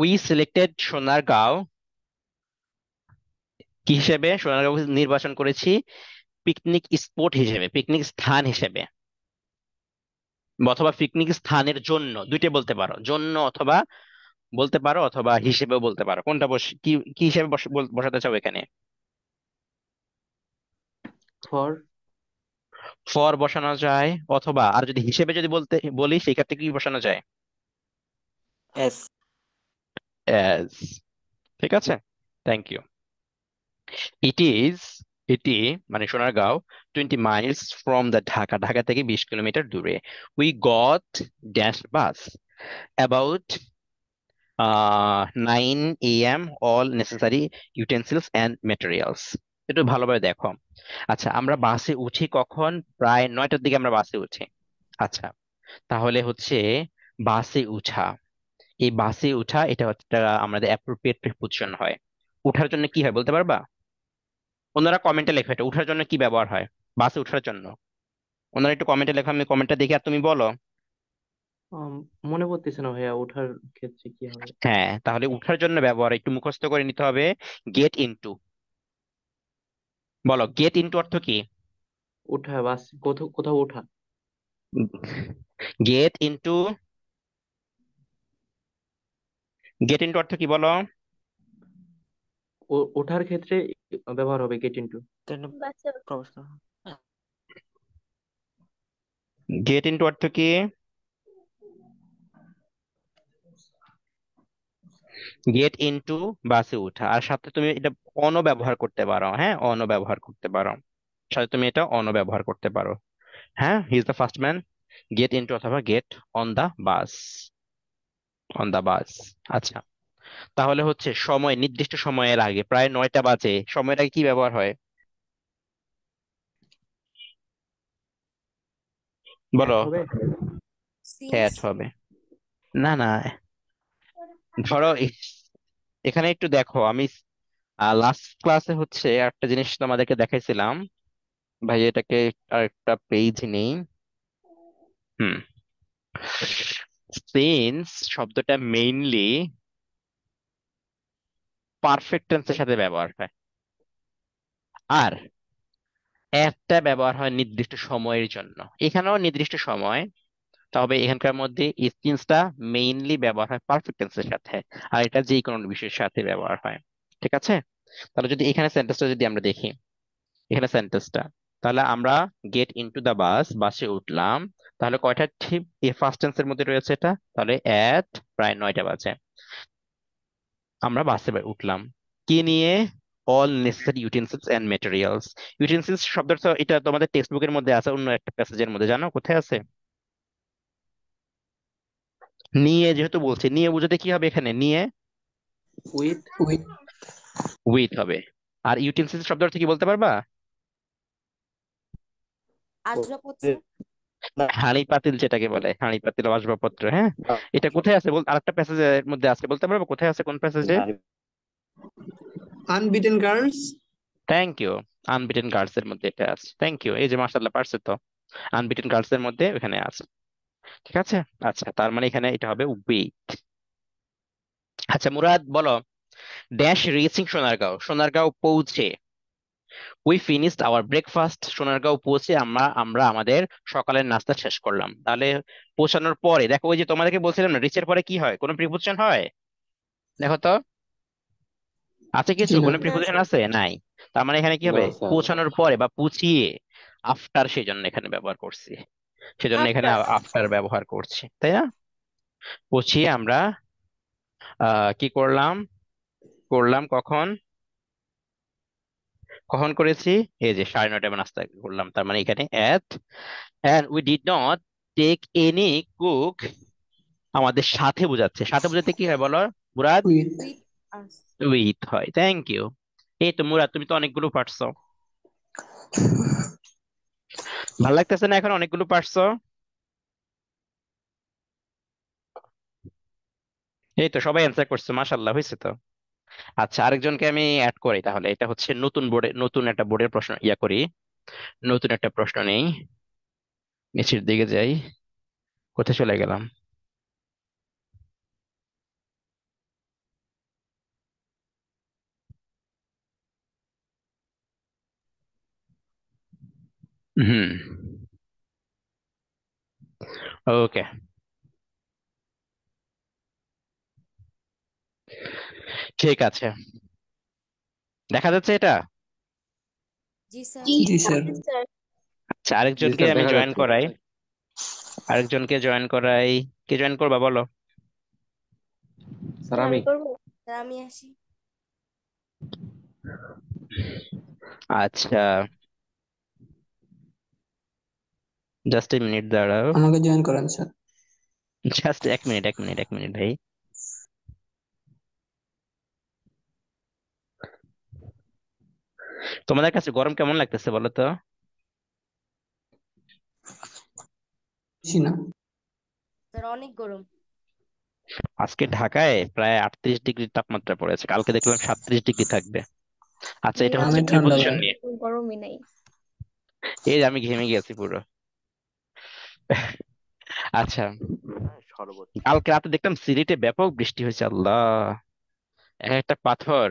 উই সিলেক্টেড সোনার গাও কি হিসেবে সোনারগাঁও নির্বাচন করেছি পিকনিক স্পট হিসেবে পিকনিক স্থান হিসেবে অথবা পিকনিক স্থানের জন্য দুইটা বলতে পারো জন্য অথবা বলতে পারো অথবা হিসেবেও বলতে পারো কোনটা বস কি কি হিসেবে বসাতে চাও এখানে ফর ফর বসানো যায় অথবা আর যদি হিসেবে যদি বলতে বলি সেক্ষেত্রে কি বসানো যায় এস এস ঠিক আছে থ্যাংক ইউ ইট ইজ এটি মানে Sonargaon twenty miles from the Dhaka Dhaka থেকে বিশ কিলোমিটার দূরে we got dash bus about nine A M all necessary utensils and materials একটু ভালোভাবে দেখো আচ্ছা আমরা বাসে উঠি কখন প্রায় নয়টার দিকে আমরা বাসে উঠি আচ্ছা তাহলে হচ্ছে বাসে উঠা এই বাসে উঠা এটা হচ্ছে আমাদের অ্যাপ্রোপ্রিয়েট প্রিপোজিশন হয় উঠার জন্য কি হয় বলতে পারবা ওনারা কমেন্টে লেখে এটা উঠার জন্য কি ব্যবহার হয় বাসে উঠার জন্য ওনারা একটু কমেন্টে লেখা আমি কমেন্টটা দেখি আর তুমি বলো মনে পড়তেছে না ভাইয়া ওঠার ক্ষেত্রে কি হবে হ্যাঁ তাহলে উঠার জন্য ব্যবহার একটু মুখস্থ করে নিতে হবে গেট ইনটু বলো গেট ইনটু অর্থ কি ওঠা বাস কোথাও কোথাও ওঠা গেট ইনটু গেট ইনটু অর্থ কি বলো ওঠার ক্ষেত্রে ব্যবহার হবে গেট ইনটু গেট ইনটু অর্থ কি গেট ইনটু বাসে উঠা আর সাথে তুমি এটা অনও ব্যবহার করতে পারো হ্যাঁ অনও ব্যবহার করতে পারো সাথে তুমি এটা অনও ব্যবহার করতে পারো হ্যাঁ he is the first man get into অথবা get on the bus on the bus আচ্ছা তাহলে হচ্ছে সময় নির্দিষ্ট সময়ের আগে প্রায় নয়টা বাজে সময়ের আগে কি ব্যবহার হয় বলো হবে না না ধরো এখানে একটু দেখো আমি লাস্ট ক্লাসে হচ্ছে একটা জিনিস তোমাদেরকে দেখাইছিলাম ভাই এটাকে আরেকটা পেজ নেই হুম সিন্স শব্দটা মেইনলি পারফেক্ট টেন্সের সাথে ব্যবহার হয় আর একটা ব্যবহার হয় নির্দিষ্ট সময়ের জন্য এখানেও নির্দিষ্ট সময় তবে এখানকার মধ্যে স্কিনসটা মেইনলি ব্যবহার হয় পারফেক্ট টেন্সের সাথে আর এটা যে কোনো বিষয়ের সাথে ব্যবহার হয় ঠিক আছে তাহলে যদি এখানে সেন্টেন্সটা যদি আমরা দেখি এখানে সেন্টেন্সটা তাহলে আমরা গেট ইনটু দ্য বাস বাসে উঠলাম তাহলে কয়টা ঠিক এ ফার্স্ট টেন্সের মধ্যে রয়েছে এটা তাহলে অ্যাট প্রায় নয়টা বাজে আমরা বাসে উঠলাম কি নিয়ে all necessary utensils and materials utensils শব্দটা এটা তোমাদের টেক্সট বুকের মধ্যে আছে অন্য একটা প্যাসেজের মধ্যে জানো কোথায় আছে নিয়ে যেহেতু বলছি নিয়ে বুঝতে কি হবে এখানে নিয়ে উইথ উইথ উইথ হবে আর ইউটেন্সিলস শব্দটা কি বলতে পারবা আজরাপত্র হাঁড়ি পাতিল যেটাকে বলে হাঁড়ি পাতিল আসবাবপত্র হ্যাঁ এটা কোথায় আছে বল আরেকটা প্যাসেজের মধ্যে আছে বলতে পারবো কোথায় আছে কোন প্যাসেজে unbeaten girls thank you unbeaten girls এর মধ্যে এটা আছে থ্যাংক ইউ এই যে মার্শাল্লাহ পারছে তো আনবিটেন গার্লস এর মধ্যে এখানে আছে ঠিক আছে আচ্ছা তার মানে এখানে এটা হবে উইট আচ্ছা মুরাদ বলো ড্যাশ রিচিং সোনারগাঁও সোনারগাঁও পৌঁছে we finished our breakfast Sonargaon পৌঁছে আমরা আমরা আমাদের সকালের নাস্তা শেষ করলাম তাহলে পৌঁছানোর পরে দেখো ওই যে তোমাদেরকে বলছিলাম না রিচের পরে কি হয় কোনো প্রিপোজিশন হয় দেখো তো আছে কিছু কোনো প্রিপোজিশন আছে নাই তার মানে এখানে কি হবে পৌঁছানোর পরে বা পুছিয়ে আফটার সেই জন্য এখানে ব্যবহার করছি সেজন্য এখানে আফটার ব্যবহার করছি তাই না পুছিয়ে আমরা কি করলাম করলাম কখন কখন করেছি এই যে সাড়ে এবং নাস্তা করলাম তার মানে এখানে at and we did not take any cook আমাদের সাথে বোঝাচ্ছে সাথে বোঝাতে কি হয় বলো মুরাদ উইথ হয় থ্যাংক ইউ এই তো মুরাদ তুমি তো অনেকগুলো পারছো ভাল লাগতেছে না এখন অনেকগুলো পারছো এই তো সবাই অ্যান্সার করছো মাশাল্লাহ হয়েছে তো আচ্ছা আরেকজনকে আমি অ্যাড করি তাহলে এটা হচ্ছে নতুন বোর্ডে নতুন একটা বোর্ডের প্রশ্ন ইয়া করি নতুন একটা প্রশ্ন নেই নিচের দিকে যাই কোথায় চলে গেলাম হুম ওকে ঠিক আছে দেখা যাচ্ছে এটা আচ্ছা আরেকজনকে আমি জয়েন করাই আরেকজনকে জয়েন করাই কে জয়েন করবা বলো আমি আচ্ছা জাস্ট এ মিনিট দাঁড়াও আমাকে জয়েন করান স্যার জাস্ট এক মিনিট এক মিনিট এক মিনিট ভাই তোমাদের কাছে গরম কেমন লাগতেছে বলো তো অনেক গরম আজকে ঢাকায় প্রায় আটত্রিশ ডিগ্রি তাপমাত্রা পড়েছে কালকে দেখলাম সাতত্রিশ ডিগ্রি থাকবে আচ্ছা এটা হচ্ছে ঠান্ডা নিয়ে গরমই এই আমি ঘেমে গেছি পুরো আচ্ছা কালকে রাতে দেখলাম সিলেটে ব্যাপক বৃষ্টি হয়েছে আল্লাহ এক একটা পাথর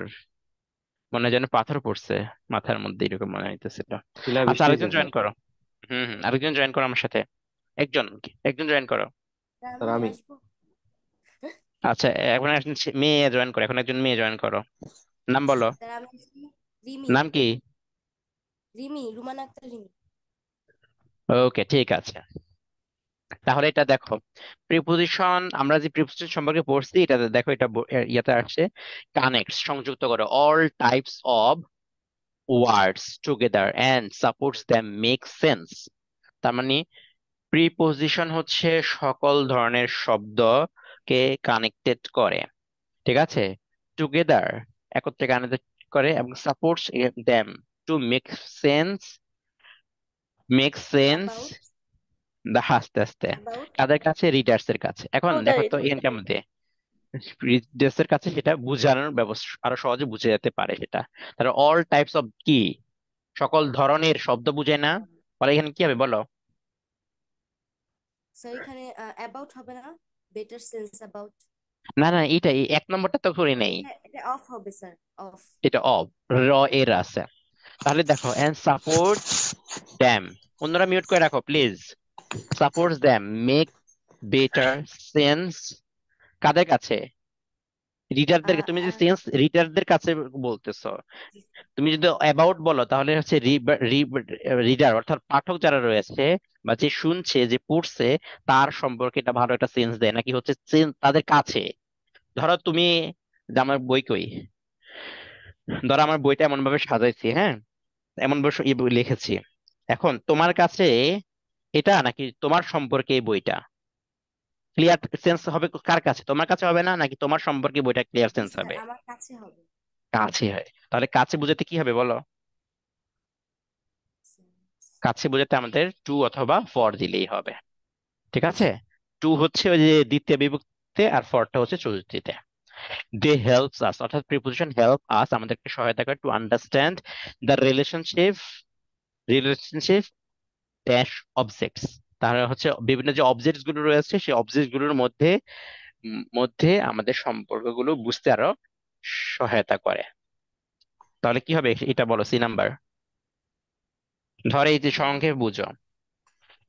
মনে যেন পাথর পড়ছে মাথার মধ্যে এরকম মনে হইতেছিল আচ্ছা বৃষ্টি আরেকজন জয়েন করো হম হম আরেকজন জয়েন করো আমার সাথে একজন একজন জয়েন করো হ্যাঁ, আমি আচ্ছা এখন একজন মেয়ে জয়েন করো এখন একজন মেয়ে জয়েন করো নাম বলো নাম কি রিমি রুমানা আক্তার রিমি ওকে ঠিক আছে তাহলে এটা দেখো প্রিপোজিশন আমরা যে প্রিপোজিশন সম্পর্কে পড়ছি এটা দেখো এটা ইয়াতে আসছে কানেক্ট সংযুক্ত করে all types of words together and supports them make sense তার মানে প্রিপোজিশন হচ্ছে সকল ধরনের শব্দকে কানেক্টেড করে ঠিক আছে টুগেদার একত্রে কানেক্টেড করে এবং supports them to make sense make sense দেখো আস্তে আস্তে কাদের কাছে রিডার্স এর কাছে এখন oh, দেখো তো ইএন কেমন দিয়ে রিডার্স এর কাছে সেটা বোঝানোর ব্যবস্থা আরো সহজে বুঝে যেতে পারে সেটা তারা অল টাইপস অফ কি সকল ধরনের শব্দ বুঝে না ফলে এখানে কি হবে বলো এখানে অ্যাবাউট uh, হবে না বেটার সেন্স অ্যাবাউট না না এটা এক নম্বরটা তো করে নেই এটা অফ হবে স্যার অফ এটা অফ র এর আছে তাহলে দেখো এন্ড সাপোর্ট ড্যাম অন্যরা মিউট করে রাখো please supports them make better sense কাদের কাছে রিডারদের তুমি যে সেন্স রিডারদের কাছে বলতেছো তুমি যদি অ্যাবাউট বলো তাহলে হচ্ছে রিডার অর্থাৎ পাঠক যারা রয়েছে বা যে শুনছে যে পড়ছে তার সম্পর্কে এটা ভালো একটা সেন্স দেয় নাকি হচ্ছে তাদের কাছে ধরো তুমি যে আমার বই কই ধরো আমার বইটা এমন ভাবে সাজাইছি হ্যাঁ এমন ভাবে লিখেছি এখন তোমার কাছে এটা নাকি তোমার সম্পর্কে এই বইটা ক্লিয়ার সেন্স হবে কার কাছে তোমার কাছে হবে না নাকি তোমার সম্পর্কে বইটা ক্লিয়ার হ্যাঁ, সেন্স হবে কাছে হয় তাহলে কাছে বোঝাতে কি হবে বলো কাছে বোঝাতে আমাদের টু অথবা ফর দিলেই হবে ঠিক আছে টু হচ্ছে ওই যে দ্বিতীয় বিভক্তিতে আর ফরটা হচ্ছে চতুর্থীতে দে হেল্পস আস অর্থাৎ প্রিপোজিশন হেল্প আস আমাদেরকে সহায়তা করে to understand the relationship relationship dash objects তাহলে হচ্ছে বিভিন্ন যে অবজেক্টস গুলো রয়েছে সেই অবজেক্টস গুলোর মধ্যে মধ্যে আমাদের সম্পর্কগুলো বুঝতে আরো সহায়তা করে তাহলে কি হবে এটা বলো সি নাম্বার ধরে এই যে সংক্ষেপ বুঝো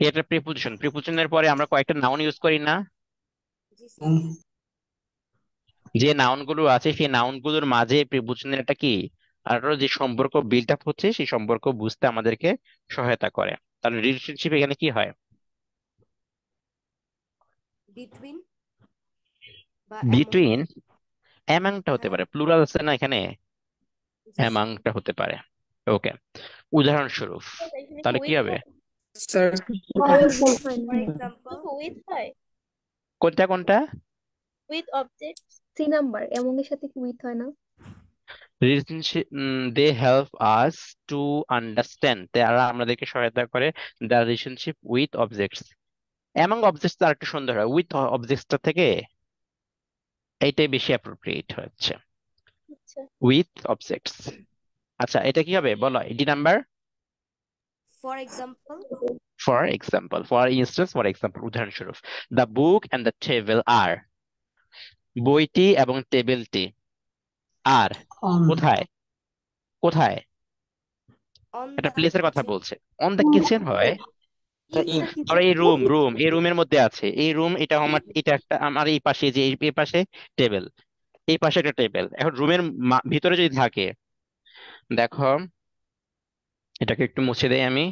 এটা প্রিপোজিশন প্রিপোজিশনের পরে আমরা কয়েকটা নাউন ইউজ করি না যে নাউন গুলো আছে সেই নাউন গুলোর মাঝে প্রিপোজিশনের একটা কি আরো যে সম্পর্ক বিল্ড আপ হচ্ছে সেই সম্পর্ক বুঝতে আমাদেরকে সহায়তা করে তাহলে রিলেশনশিপ এখানে কি হয় বিটুইন বিটুইন অ্যামাংটা হতে পারে প্লুরাল আছে না এখানে অ্যামাংটা হতে পারে ওকে উদাহরণস্বরূপ তাহলে কি হবে কোনটা কোনটা উইথ অবজেক্ট সি নাম্বার এমন এর সাথে কি উইথ হয় না relationship mm, they help us to understand তারা আমাদেরকে সহায়তা করে the relationship with objects among objects তার একটু সুন্দর হয় with objectsটা থেকে এটাই বেশি অ্যাপ্রোপ্রিয়েট হচ্ছে with objects আচ্ছা এটা কি হবে বলো এডি number for example for example for instance for example উদাহরণস্বরূপ the book and the table are বইটি এবং টেবিলটি আর কোথায় কোথায় একটা প্লেসের কথা বলছে অন দ্য কিচেন হয় ধরো এই রুম রুম এই রুমের মধ্যে আছে এই রুম এটা আমার এটা একটা আমার এই পাশে যে এই পাশে টেবিল এই পাশে একটা টেবিল এখন রুমের ভিতরে যদি থাকে দেখো এটাকে একটু মুছে দেই আমি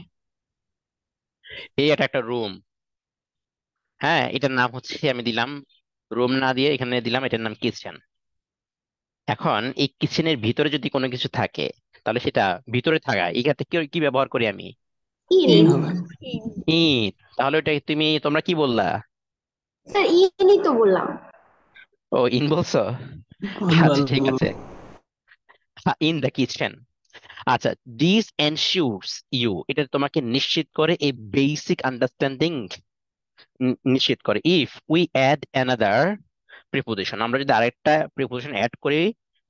এই এটা একটা রুম হ্যাঁ এটার নাম হচ্ছে আমি দিলাম রুম না দিয়ে এখানে দিলাম এটার নাম কিচেন এখন এই কিচেনের ভিতরে যদি কোনো কিছু থাকে তাহলে সেটা ভিতরে থাকা এখানে কি কি ব্যবহার করি আমি ইন ইট তাহলে ওটা তুমি তোমরা কি বললা স্যার ইনই তো বললাম ও ইন বলছো আচ্ছা ঠিক আছে ইন দ্য কিচেন আচ্ছা দিস এনশিওরস ইউ এটা তোমাকে নিশ্চিত করে এই বেসিক আন্ডারস্ট্যান্ডিং নিশ্চিত করে if we add another preposition আমরা যদি আরেকটা প্রিপোজিশন অ্যাড করি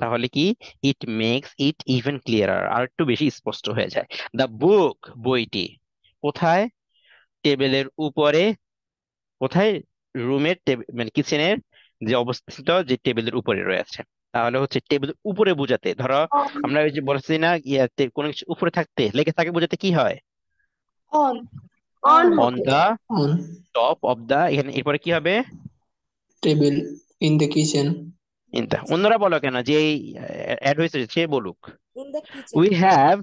তাহলে কি ইট মেক্স ইট ইভেন ক্লিয়ারার আর একটু বেশি স্পষ্ট হয়ে যায় দ্য বুক বইটি কোথায় টেবিলের উপরে কোথায় রুমের মানে কিচেনের যে অবস্থিত যে টেবিলের উপরে রয়েছে তাহলে হচ্ছে টেবিল উপরে বোঝাতে ধরো আমরা ওই যে বলছি না ইয়াতে কোনো কিছু উপরে থাকতে লেগে থাকে বোঝাতে কি হয় on on on the top of the এখানে এরপরে কি হবে table in the kitchen in the অন্যরা বলো কেন যে অ্যাড হয়েছে সে বলুক we have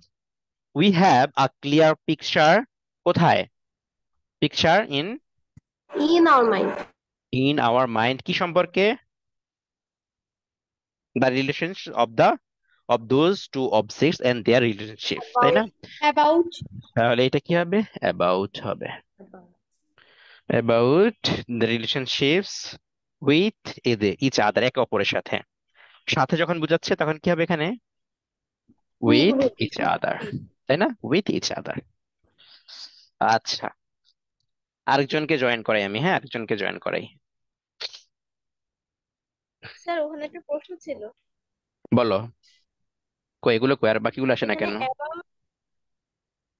we have a clear picture কোথায় picture in in our mind in our mind কি সম্পর্কে the relations of the of those two objects and their relationship তাই না about তাহলে এটা কি হবে about হবে about about the relationships with each other একে অপরের সাথে সাথে যখন বুঝাচ্ছে তখন কি হবে এখানে উইথ ইচ আদার তাই না উইথ ইচ আদার আচ্ছা আরেকজনকে জয়েন করাই আমি হ্যাঁ আরেকজনকে জয়েন করাই স্যার ওখানে একটা প্রশ্ন ছিল বলো কই এগুলো কই আর বাকিগুলো আসে না মানে কেন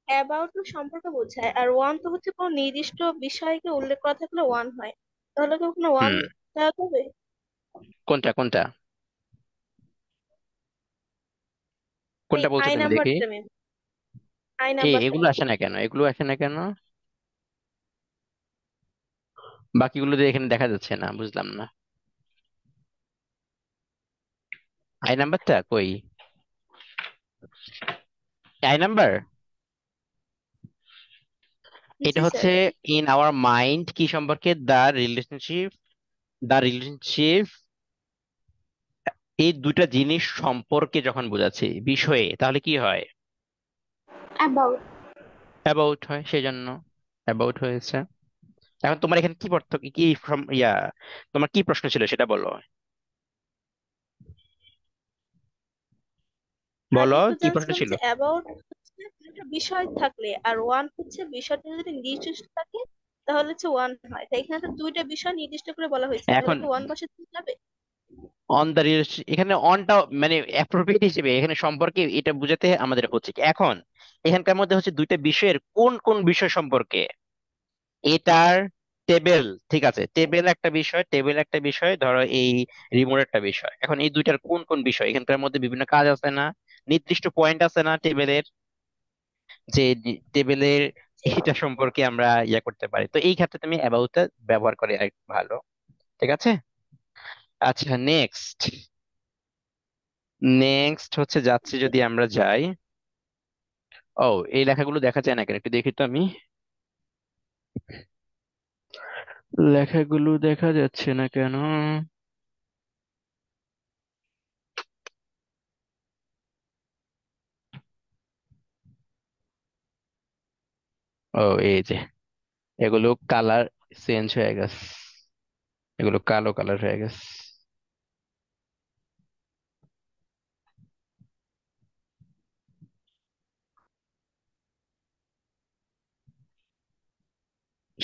অ্যাবাউট সম্পর্ক বোঝায় আর ওয়ান তো হচ্ছে কোনো নির্দিষ্ট বিষয়কে উল্লেখ করা থাকলে ওয়ান হয় তাহলে কি ওখানে ওয়ান কোনটা কোনটা কোনটা বলতে আই তুমি নাম্বার দেখি সেভেন আই নাম্বার এগুলো সেভেন আসে না কেন এগুলো আসে না কেন বাকিগুলো তো এখানে দেখা যাচ্ছে না বুঝলাম না আই নাম্বারটা কই আই নাম্বার এটা জি স্যার হচ্ছে ইন আওয়ার মাইন্ড কি সম্পর্কে দ্য রিলেশনশিপ দ্য রিলেশনশিপ এই দুটা জিনিস সম্পর্কে যখন বোঝাচ্ছি বিষয়ে তাহলে কি হয় অ্যাবাউট অ্যাবাউট হয় জন্য অ্যাবাউট হয়েছে এখন তোমার এখানে কি পার্থক্য কি ফ্রম ইয়া তোমার কি প্রশ্ন ছিল সেটা বলো বলো কি প্রশ্ন ছিল অ্যাবাউট বিষয় থাকলে আর ওয়ান হচ্ছে বিষয়টা যদি নির্দিষ্ট থাকে তাহলে হচ্ছে ওয়ান হয় তাই এখানে তো দুইটা বিষয় নির্দিষ্ট করে বলা হয়েছে এখন ওয়ান বসে যাবে অন দা রিলেশন এখানে অনটা মানে অ্যাপ্রোপ্রিয়েট হিসেবে এখানে সম্পর্কে এটা বুঝাতে আমাদের হচ্ছে এখন এখানকার মধ্যে হচ্ছে দুইটা বিষয়ের কোন কোন বিষয় সম্পর্কে এটার টেবিল ঠিক আছে টেবিল একটা বিষয় টেবিল একটা বিষয় ধরো এই রিমোট একটা বিষয় এখন এই দুইটার কোন কোন বিষয় এখানকার মধ্যে বিভিন্ন কাজ আছে না নির্দিষ্ট পয়েন্ট আছে না টেবিলের যে টেবিলের এটা সম্পর্কে আমরা ইয়া করতে পারি তো এই ক্ষেত্রে তুমি অ্যাবাউটটা ব্যবহার করে ভালো ঠিক আছে আচ্ছা নেক্সট নেক্সট হচ্ছে যাচ্ছি যদি আমরা যাই ও এই লেখাগুলো দেখা যায় না কেন একটু দেখি তো আমি লেখাগুলো দেখা যাচ্ছে না কেন ও এই যে এগুলো কালার চেঞ্জ হয়ে গেছে এগুলো কালো কালার হয়ে গেছে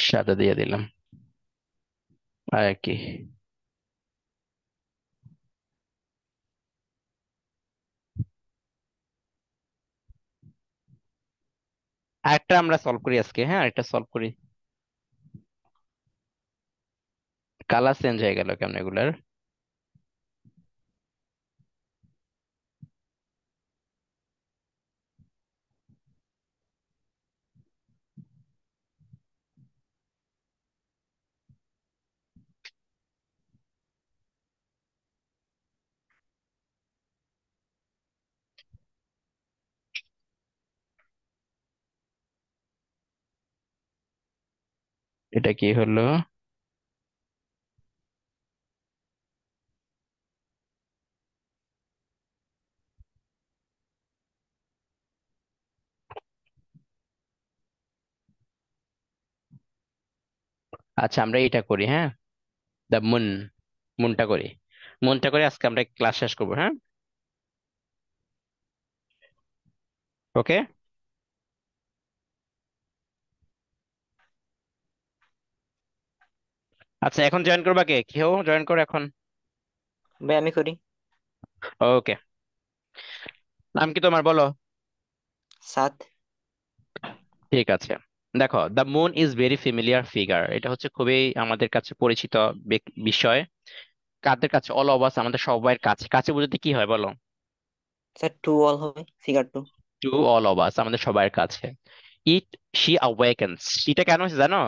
সাদা দিয়ে দিলাম আর কি আরেকটা আমরা সলভ করি আজকে হ্যাঁ আরেকটা সলভ করি কালার চেঞ্জ হয়ে গেল কেমন এগুলার এটা কি হলো আচ্ছা আমরা এটা করি হ্যাঁ দ্য মুন মুনটা করি মুনটা করে আজকে আমরা ক্লাস শেষ করবো হ্যাঁ ওকে আচ্ছা এখন জয়েন করবা কে কেউ জয়েন করো এখন ভাই আমি করি ওকে নাম কি তোমার বলো সাত ঠিক আছে দেখো the moon is very familiar figure এটা হচ্ছে খুবই আমাদের কাছে পরিচিত বিষয় কাদের কাছে অল অবাস আমাদের সবাই কাছে কাছে বুঝতে কি হয় বলো স্যার টু অল হবে figure to to all of us আমাদের সবার কাছে ইট শি অ্যাওয়েকেন্স এটা কেন হয়েছে জানো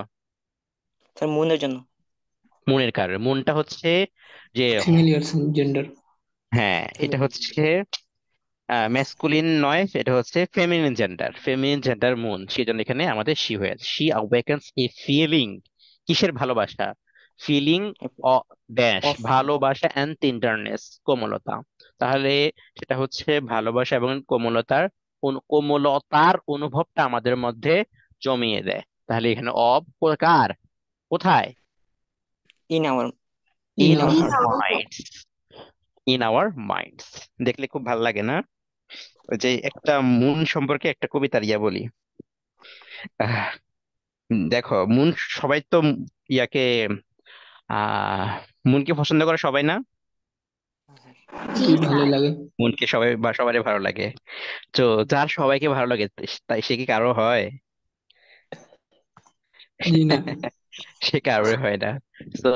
স্যার মুনের জন্য মনের কারণে মনটা হচ্ছে যে জেন্ডার হ্যাঁ এটা হচ্ছে ম্যাসকুলিন নয় এটা হচ্ছে ফেমিনিন জেন্ডার ফেমিনিন জেন্ডার মন সেই জন্য এখানে আমাদের শি আছে শি আওয়েকেন্স এ ফিলিং কিসের ভালোবাসা ফিলিং ড্যাশ ভালোবাসা অ্যান্ড টেন্ডারনেস কোমলতা তাহলে সেটা হচ্ছে ভালোবাসা এবং কোমলতার কোমলতার অনুভবটা আমাদের মধ্যে জমিয়ে দেয় তাহলে এখানে অব কার কোথায় in, our in our minds In our minds দেখলে খুব ভালো লাগে না যে একটা মুন সম্পর্কে একটা কবিতা ইয়া বলি দেখো মুন সবাই তো ইয়াকে আহ মুনকে পছন্দ করে সবাই না সবাই বা সবারই ভালো লাগে তো যার সবাইকে ভালো লাগে তাই সে কি কারো হয় না সে কারোর হয় না তো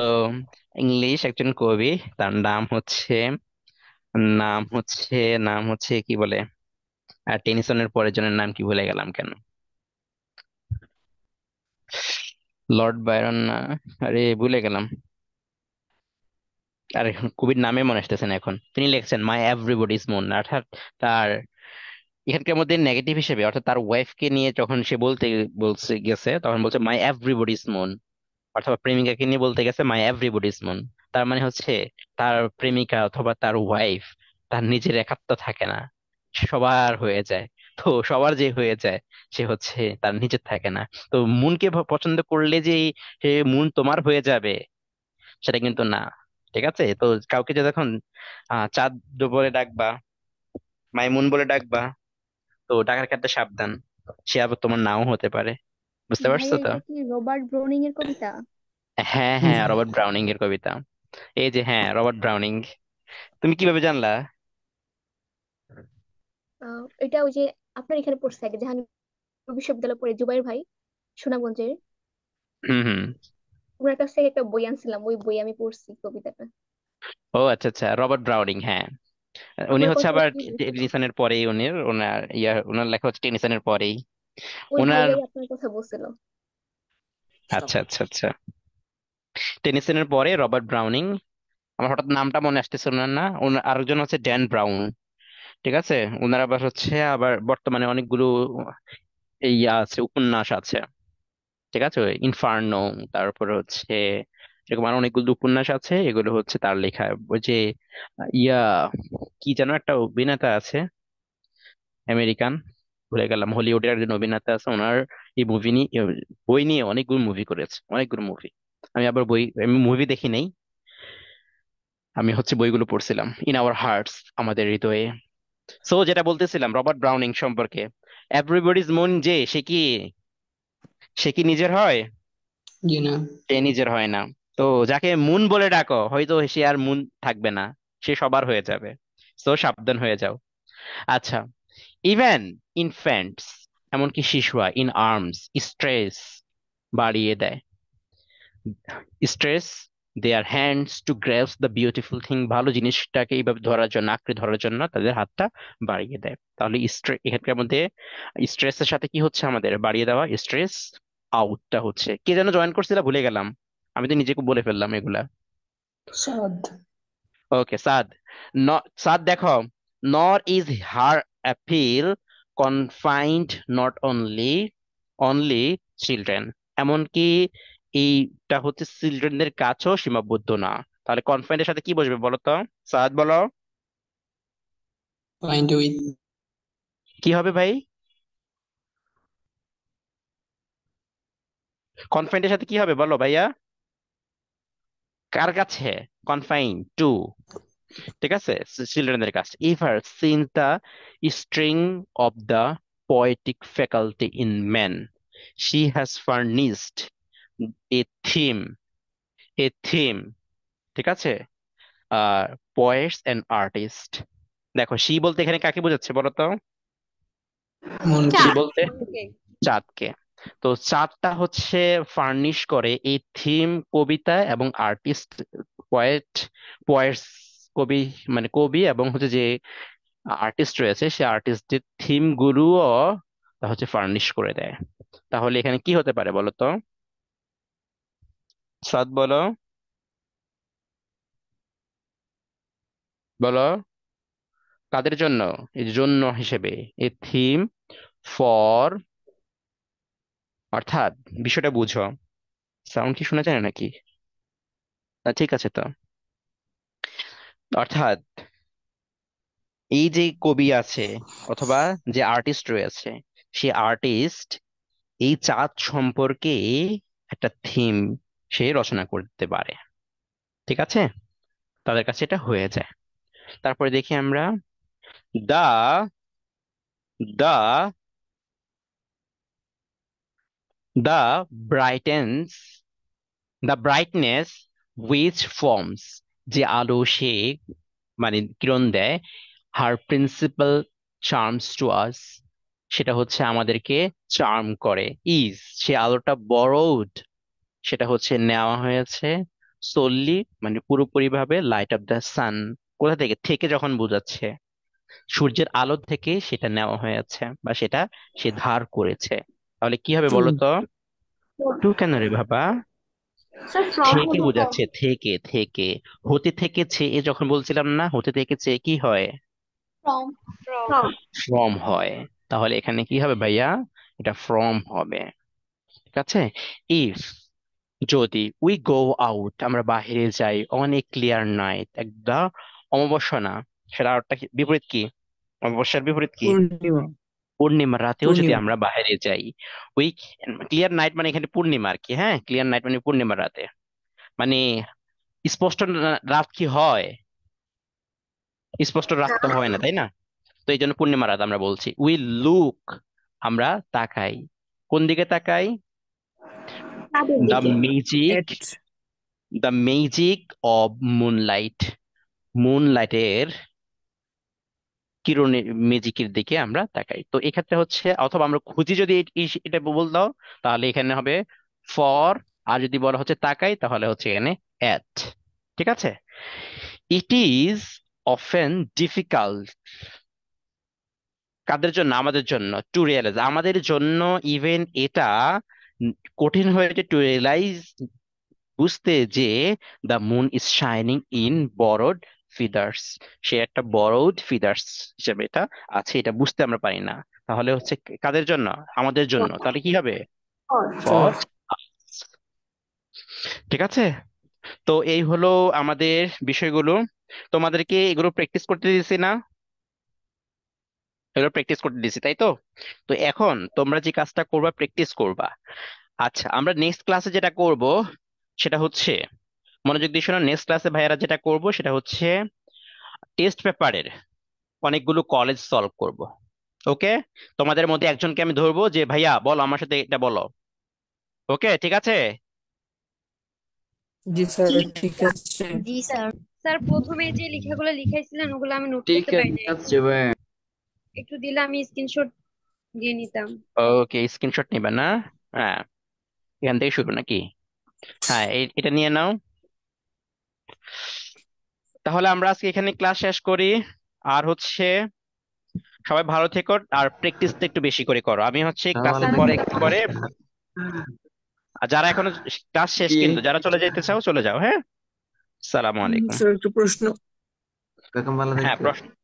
ইংলিশ একজন কবি তার নাম হচ্ছে নাম হচ্ছে নাম হচ্ছে কি বলে আর টেনিসনের পরের জনের নাম কি ভুলে গেলাম কেন লর্ড বায়রন না আরে ভুলে গেলাম আর কবির নামে মনে আসতেছেন এখন তিনি লিখেছেন মাই এভরিবডিজ মন অর্থাৎ তার এখানকার মধ্যে নেগেটিভ হিসেবে অর্থাৎ তার ওয়াইফকে নিয়ে যখন সে বলতে বলছে গেছে তখন বলছে মাই এভরিবডি ইজ মন অথবা প্রেমিকাকে নিয়ে বলতে গেছে মাই এভরিবডিজ মন তার মানে হচ্ছে তার প্রেমিকা অথবা তার ওয়াইফ তার নিজের একাত্ম থাকে না সবার হয়ে যায় তো সবার যে হয়ে যায় সে হচ্ছে তার নিজের থাকে না তো মুনকে পছন্দ করলে যে সে মুন তোমার হয়ে যাবে সেটা কিন্তু না ঠিক আছে তো কাউকে যে আহ চাঁদ বলে ডাকবা মাইমুন বলে ডাকবা তো ডাকার ক্ষেত্রে সাবধান সে আবার তোমার নাও হতে পারে বুঝতে পারছো তো এটা কি রবার্ট ব্রাউনিং এর কবিতা হ্যাঁ হ্যাঁ রবার্ট ব্রাউনিং এর কবিতা এই যে হ্যাঁ রবার্ট ব্রাউনিং তুমি কিভাবে জানলা আহ, এটা ওই যে আপনার এখানে পড়ছে আগে জাহাঙ্গীর পড়ে জুবাইর ভাই সুনামগঞ্জের হুম হুম ওনার কাছ থেকে একটা বই আনছিলাম ওই বই আমি পড়ছি কবিতাটা ও আচ্ছা আচ্ছা রবার্ট ব্রাউনিং হ্যাঁ উনি আপনার হচ্ছে আবার কি টেনিসনের পরেই উনি ওনার ইয়া ওনার লেখা হচ্ছে টেনিসনের পরেই ওই ওনার ভাইয়াই আপনার কথা বলছিল আচ্ছা আচ্ছা আচ্ছা টেনিসনের পরে রবার্ট ব্রাউনিং আমার হঠাৎ নামটা মনে আসতেছে ওনার না আরেকজন হচ্ছে ড্যান ব্রাউন ঠিক আছে ওনার আবার হচ্ছে আবার বর্তমানে অনেকগুলো ইয়া আছে উপন্যাস আছে ঠিক আছে ইনফার্নো তারপরে হচ্ছে এরকম আর অনেকগুলো উপন্যাস আছে এগুলো হচ্ছে তার লেখা ওই যে ইয়া কি যেন একটা অভিনেতা আছে আমেরিকান ভুলে গেলাম হলিউডের একজন অভিনেতা আছে ওনার এই মুভি নিয়ে বই নিয়ে অনেকগুলো মুভি করেছে অনেকগুলো মুভি আমি আবার বই আমি মুভি দেখি নাই আমি হচ্ছে বইগুলো পড়ছিলাম ইন আওয়ার হার্টস আমাদের হৃদয়ে সো যেটা বলতেছিলাম রবার্ট ব্রাউনিং সম্পর্কে এভরিবডিজ মন যে সে কি সে কি নিজের হয় সে নিজের হয় না তো যাকে মুন বলে ডাকো হয়তো সে আর মুন থাকবে না সে সবার হয়ে যাবে তো সাবধান হয়ে যাও আচ্ছা ইভেন ইনফ্যান্টস এমনকি শিশুয়া ইন আর্মস স্ট্রেস বাড়িয়ে দেয় stress their hands to grasp the beautiful thing ভালো জিনিসটাকে এইভাবে ধরার জন্য আঁকড়ে ধরার জন্য তাদের হাতটা বাড়িয়ে দেয় তাহলে এখানকার মধ্যে স্ট্রেসের সাথে কি হচ্ছে আমাদের বাড়িয়ে দেওয়া স্ট্রেস আউটটা হচ্ছে কে যেন জয়েন করছিল ভুলে গেলাম আমি তো নিজেকে বলে ফেললাম এগুলা সাদ ওকে সাদ ন সাদ দেখো nor is her appeal confined not only only children এমনকি এইটা হচ্ছে চিলড্রেনদের কাছেও সীমাবদ্ধ না তাহলে কনফাইন্ডের সাথে কি বসবে বলো তো সাদ বলো ফাইন্ড উইথ কি হবে ভাই কনফাইন্ডের সাথে কি হবে বলো ভাইয়া কার কাছে কনফাইন টু ঠিক আছে চিলড্রেনদের কাছে ever seen the string of the poetic faculty in man she has furnished a theme a theme ঠিক আছে poets অ্যান্ড আর্টিস্ট দেখো she বলতে এখানে কাকে বোঝাচ্ছে বলতো বলতে চাঁদকে তো চাঁদটা হচ্ছে ফার্নিশ করে এই থিম কবিতা এবং আর্টিস্ট পোয়েট পোয়েটস কবি মানে কবি এবং হচ্ছে যে আর্টিস্ট রয়েছে সে আর্টিস্টদের থিম গুলোও হচ্ছে ফার্নিশ করে দেয় তাহলে এখানে কি হতে পারে বলতো সাদ বলো বলো কাদের জন্য এই জন্য হিসেবে এ থিম ফর অর্থাৎ বিষয়টা বুঝো সাউন্ড কি শোনা যায় নাকি ঠিক আছে তো অর্থাৎ এই যে কবি আছে অথবা যে আর্টিস্ট রয়েছে সে আর্টিস্ট এই চাঁদ সম্পর্কে একটা থিম সে রচনা করতে পারে ঠিক আছে তাদের কাছে এটা হয়ে যায় তারপরে দেখি আমরা the the the brightens the brightness which forms যে আলো সে মানে কিরণ দেয় her principal charms to us সেটা হচ্ছে আমাদেরকে চার্ম করে ইজ সে আলোটা বরোড সেটা হচ্ছে নেওয়া হয়েছে সোললি মানে পুরোপুরি ভাবে লাইট অফ দ্য সান কোথা থেকে থেকে যখন বোঝাচ্ছে সূর্যের আলো থেকে সেটা নেওয়া হয়েছে বা সেটা সে ধার করেছে তাহলে কি হবে বলো তো টু কেন রে বাবা থেকে বোঝাচ্ছে থেকে থেকে হতে থেকেছে এ যখন বলছিলাম না হতে থেকেছে কি হয় ফ্রম হয় তাহলে এখানে কি হবে ভাইয়া এটা ফ্রম হবে ঠিক আছে ইফ যদি উই গো আউট আমরা বাহিরে যাই অন এ ক্লিয়ার নাইট একদম অমাবস্যা না সেটা বিপরীত কি অমাবস্যার বিপরীত কি পূর্ণিমার রাতেও যদি পূর্ণিমা আমরা বাইরে যাই ওই ক্লিয়ার নাইট মানে এখানে পূর্ণিমা আর কি হ্যাঁ ক্লিয়ার নাইট মানে পূর্ণিমার রাতে মানে স্পষ্ট রাত কি হয় স্পষ্ট রাত তো হয় না তাই না তো এই জন্য পূর্ণিমা রাত আমরা বলছি উই লুক আমরা তাকাই কোন দিকে তাকাই দ্য দিকে magic at the magic of moonlight মুনলাইটের কিরণে মেজিকের দিকে আমরা তাকাই তো এক্ষেত্রে হচ্ছে অথবা আমরা খুঁজি যদি এটা বল দাও তাহলে এখানে হবে ফর আর যদি বলা হচ্ছে তাকাই তাহলে হচ্ছে এখানে অ্যাট ঠিক আছে ইট ইজ অফেন ডিফিকাল্ট কাদের জন্য আমাদের জন্য টু রিয়ালাইজ আমাদের জন্য ইভেন এটা কঠিন হয়েছে টু রিয়ালাইজ বুঝতে যে the moon is shining in borrowed feathers সে একটা বরোড ফিদার্স হিসেবে এটা আছে এটা বুঝতে আমরা পারি না তাহলে হচ্ছে কাদের জন্য আমাদের জন্য তাহলে কি হবে ঠিক আছে তো এই হলো আমাদের বিষয়গুলো তোমাদেরকে এগুলো প্র্যাকটিস করতে দিছি না এগুলো প্র্যাকটিস করতে দিয়েছি তাই তো তো এখন তোমরা যে কাজটা করবা প্র্যাকটিস করবা আচ্ছা আমরা নেক্সট ক্লাসে যেটা করব সেটা হচ্ছে মনোযোগ দিয়ে শোনো নেক্সট ক্লাসে ভাইয়ারা যেটা করব সেটা হচ্ছে টেস্ট পেপারের অনেকগুলো কলেজ সলভ করব ওকে তোমাদের মধ্যে একজনকে আমি ধরবো যে ভাইয়া বলো আমার সাথে এটা বলো ওকে ঠিক আছে জি স্যার ঠিক আছে জি স্যার স্যার প্রথমে যে লেখাগুলো লিখাইছিলেন ওগুলো আমি নোট করতে পারি নাই আছে একটু দিলে আমি স্ক্রিনশট দিয়ে নিতাম ওকে স্ক্রিনশট নিবা না হ্যাঁ এখান থেকে শুরু নাকি হ্যাঁ এটা নিয়ে নাও তাহলে আমরা আজকে এখানে ক্লাস শেষ করি আর হচ্ছে সবাই ভালো থেকো আর প্র্যাকটিসটা একটু বেশি করে করো আমি হচ্ছে ক্লাসের হ্যাঁ, পরে একটু করে হ্যাঁ। আর যারা এখনো ক্লাস শেষ কিন্তু যারা চলে যেতে চাও চলে যাও হ্যাঁ সালাম আলাইকুম একটু প্রশ্ন হ্যাঁ প্রশ্ন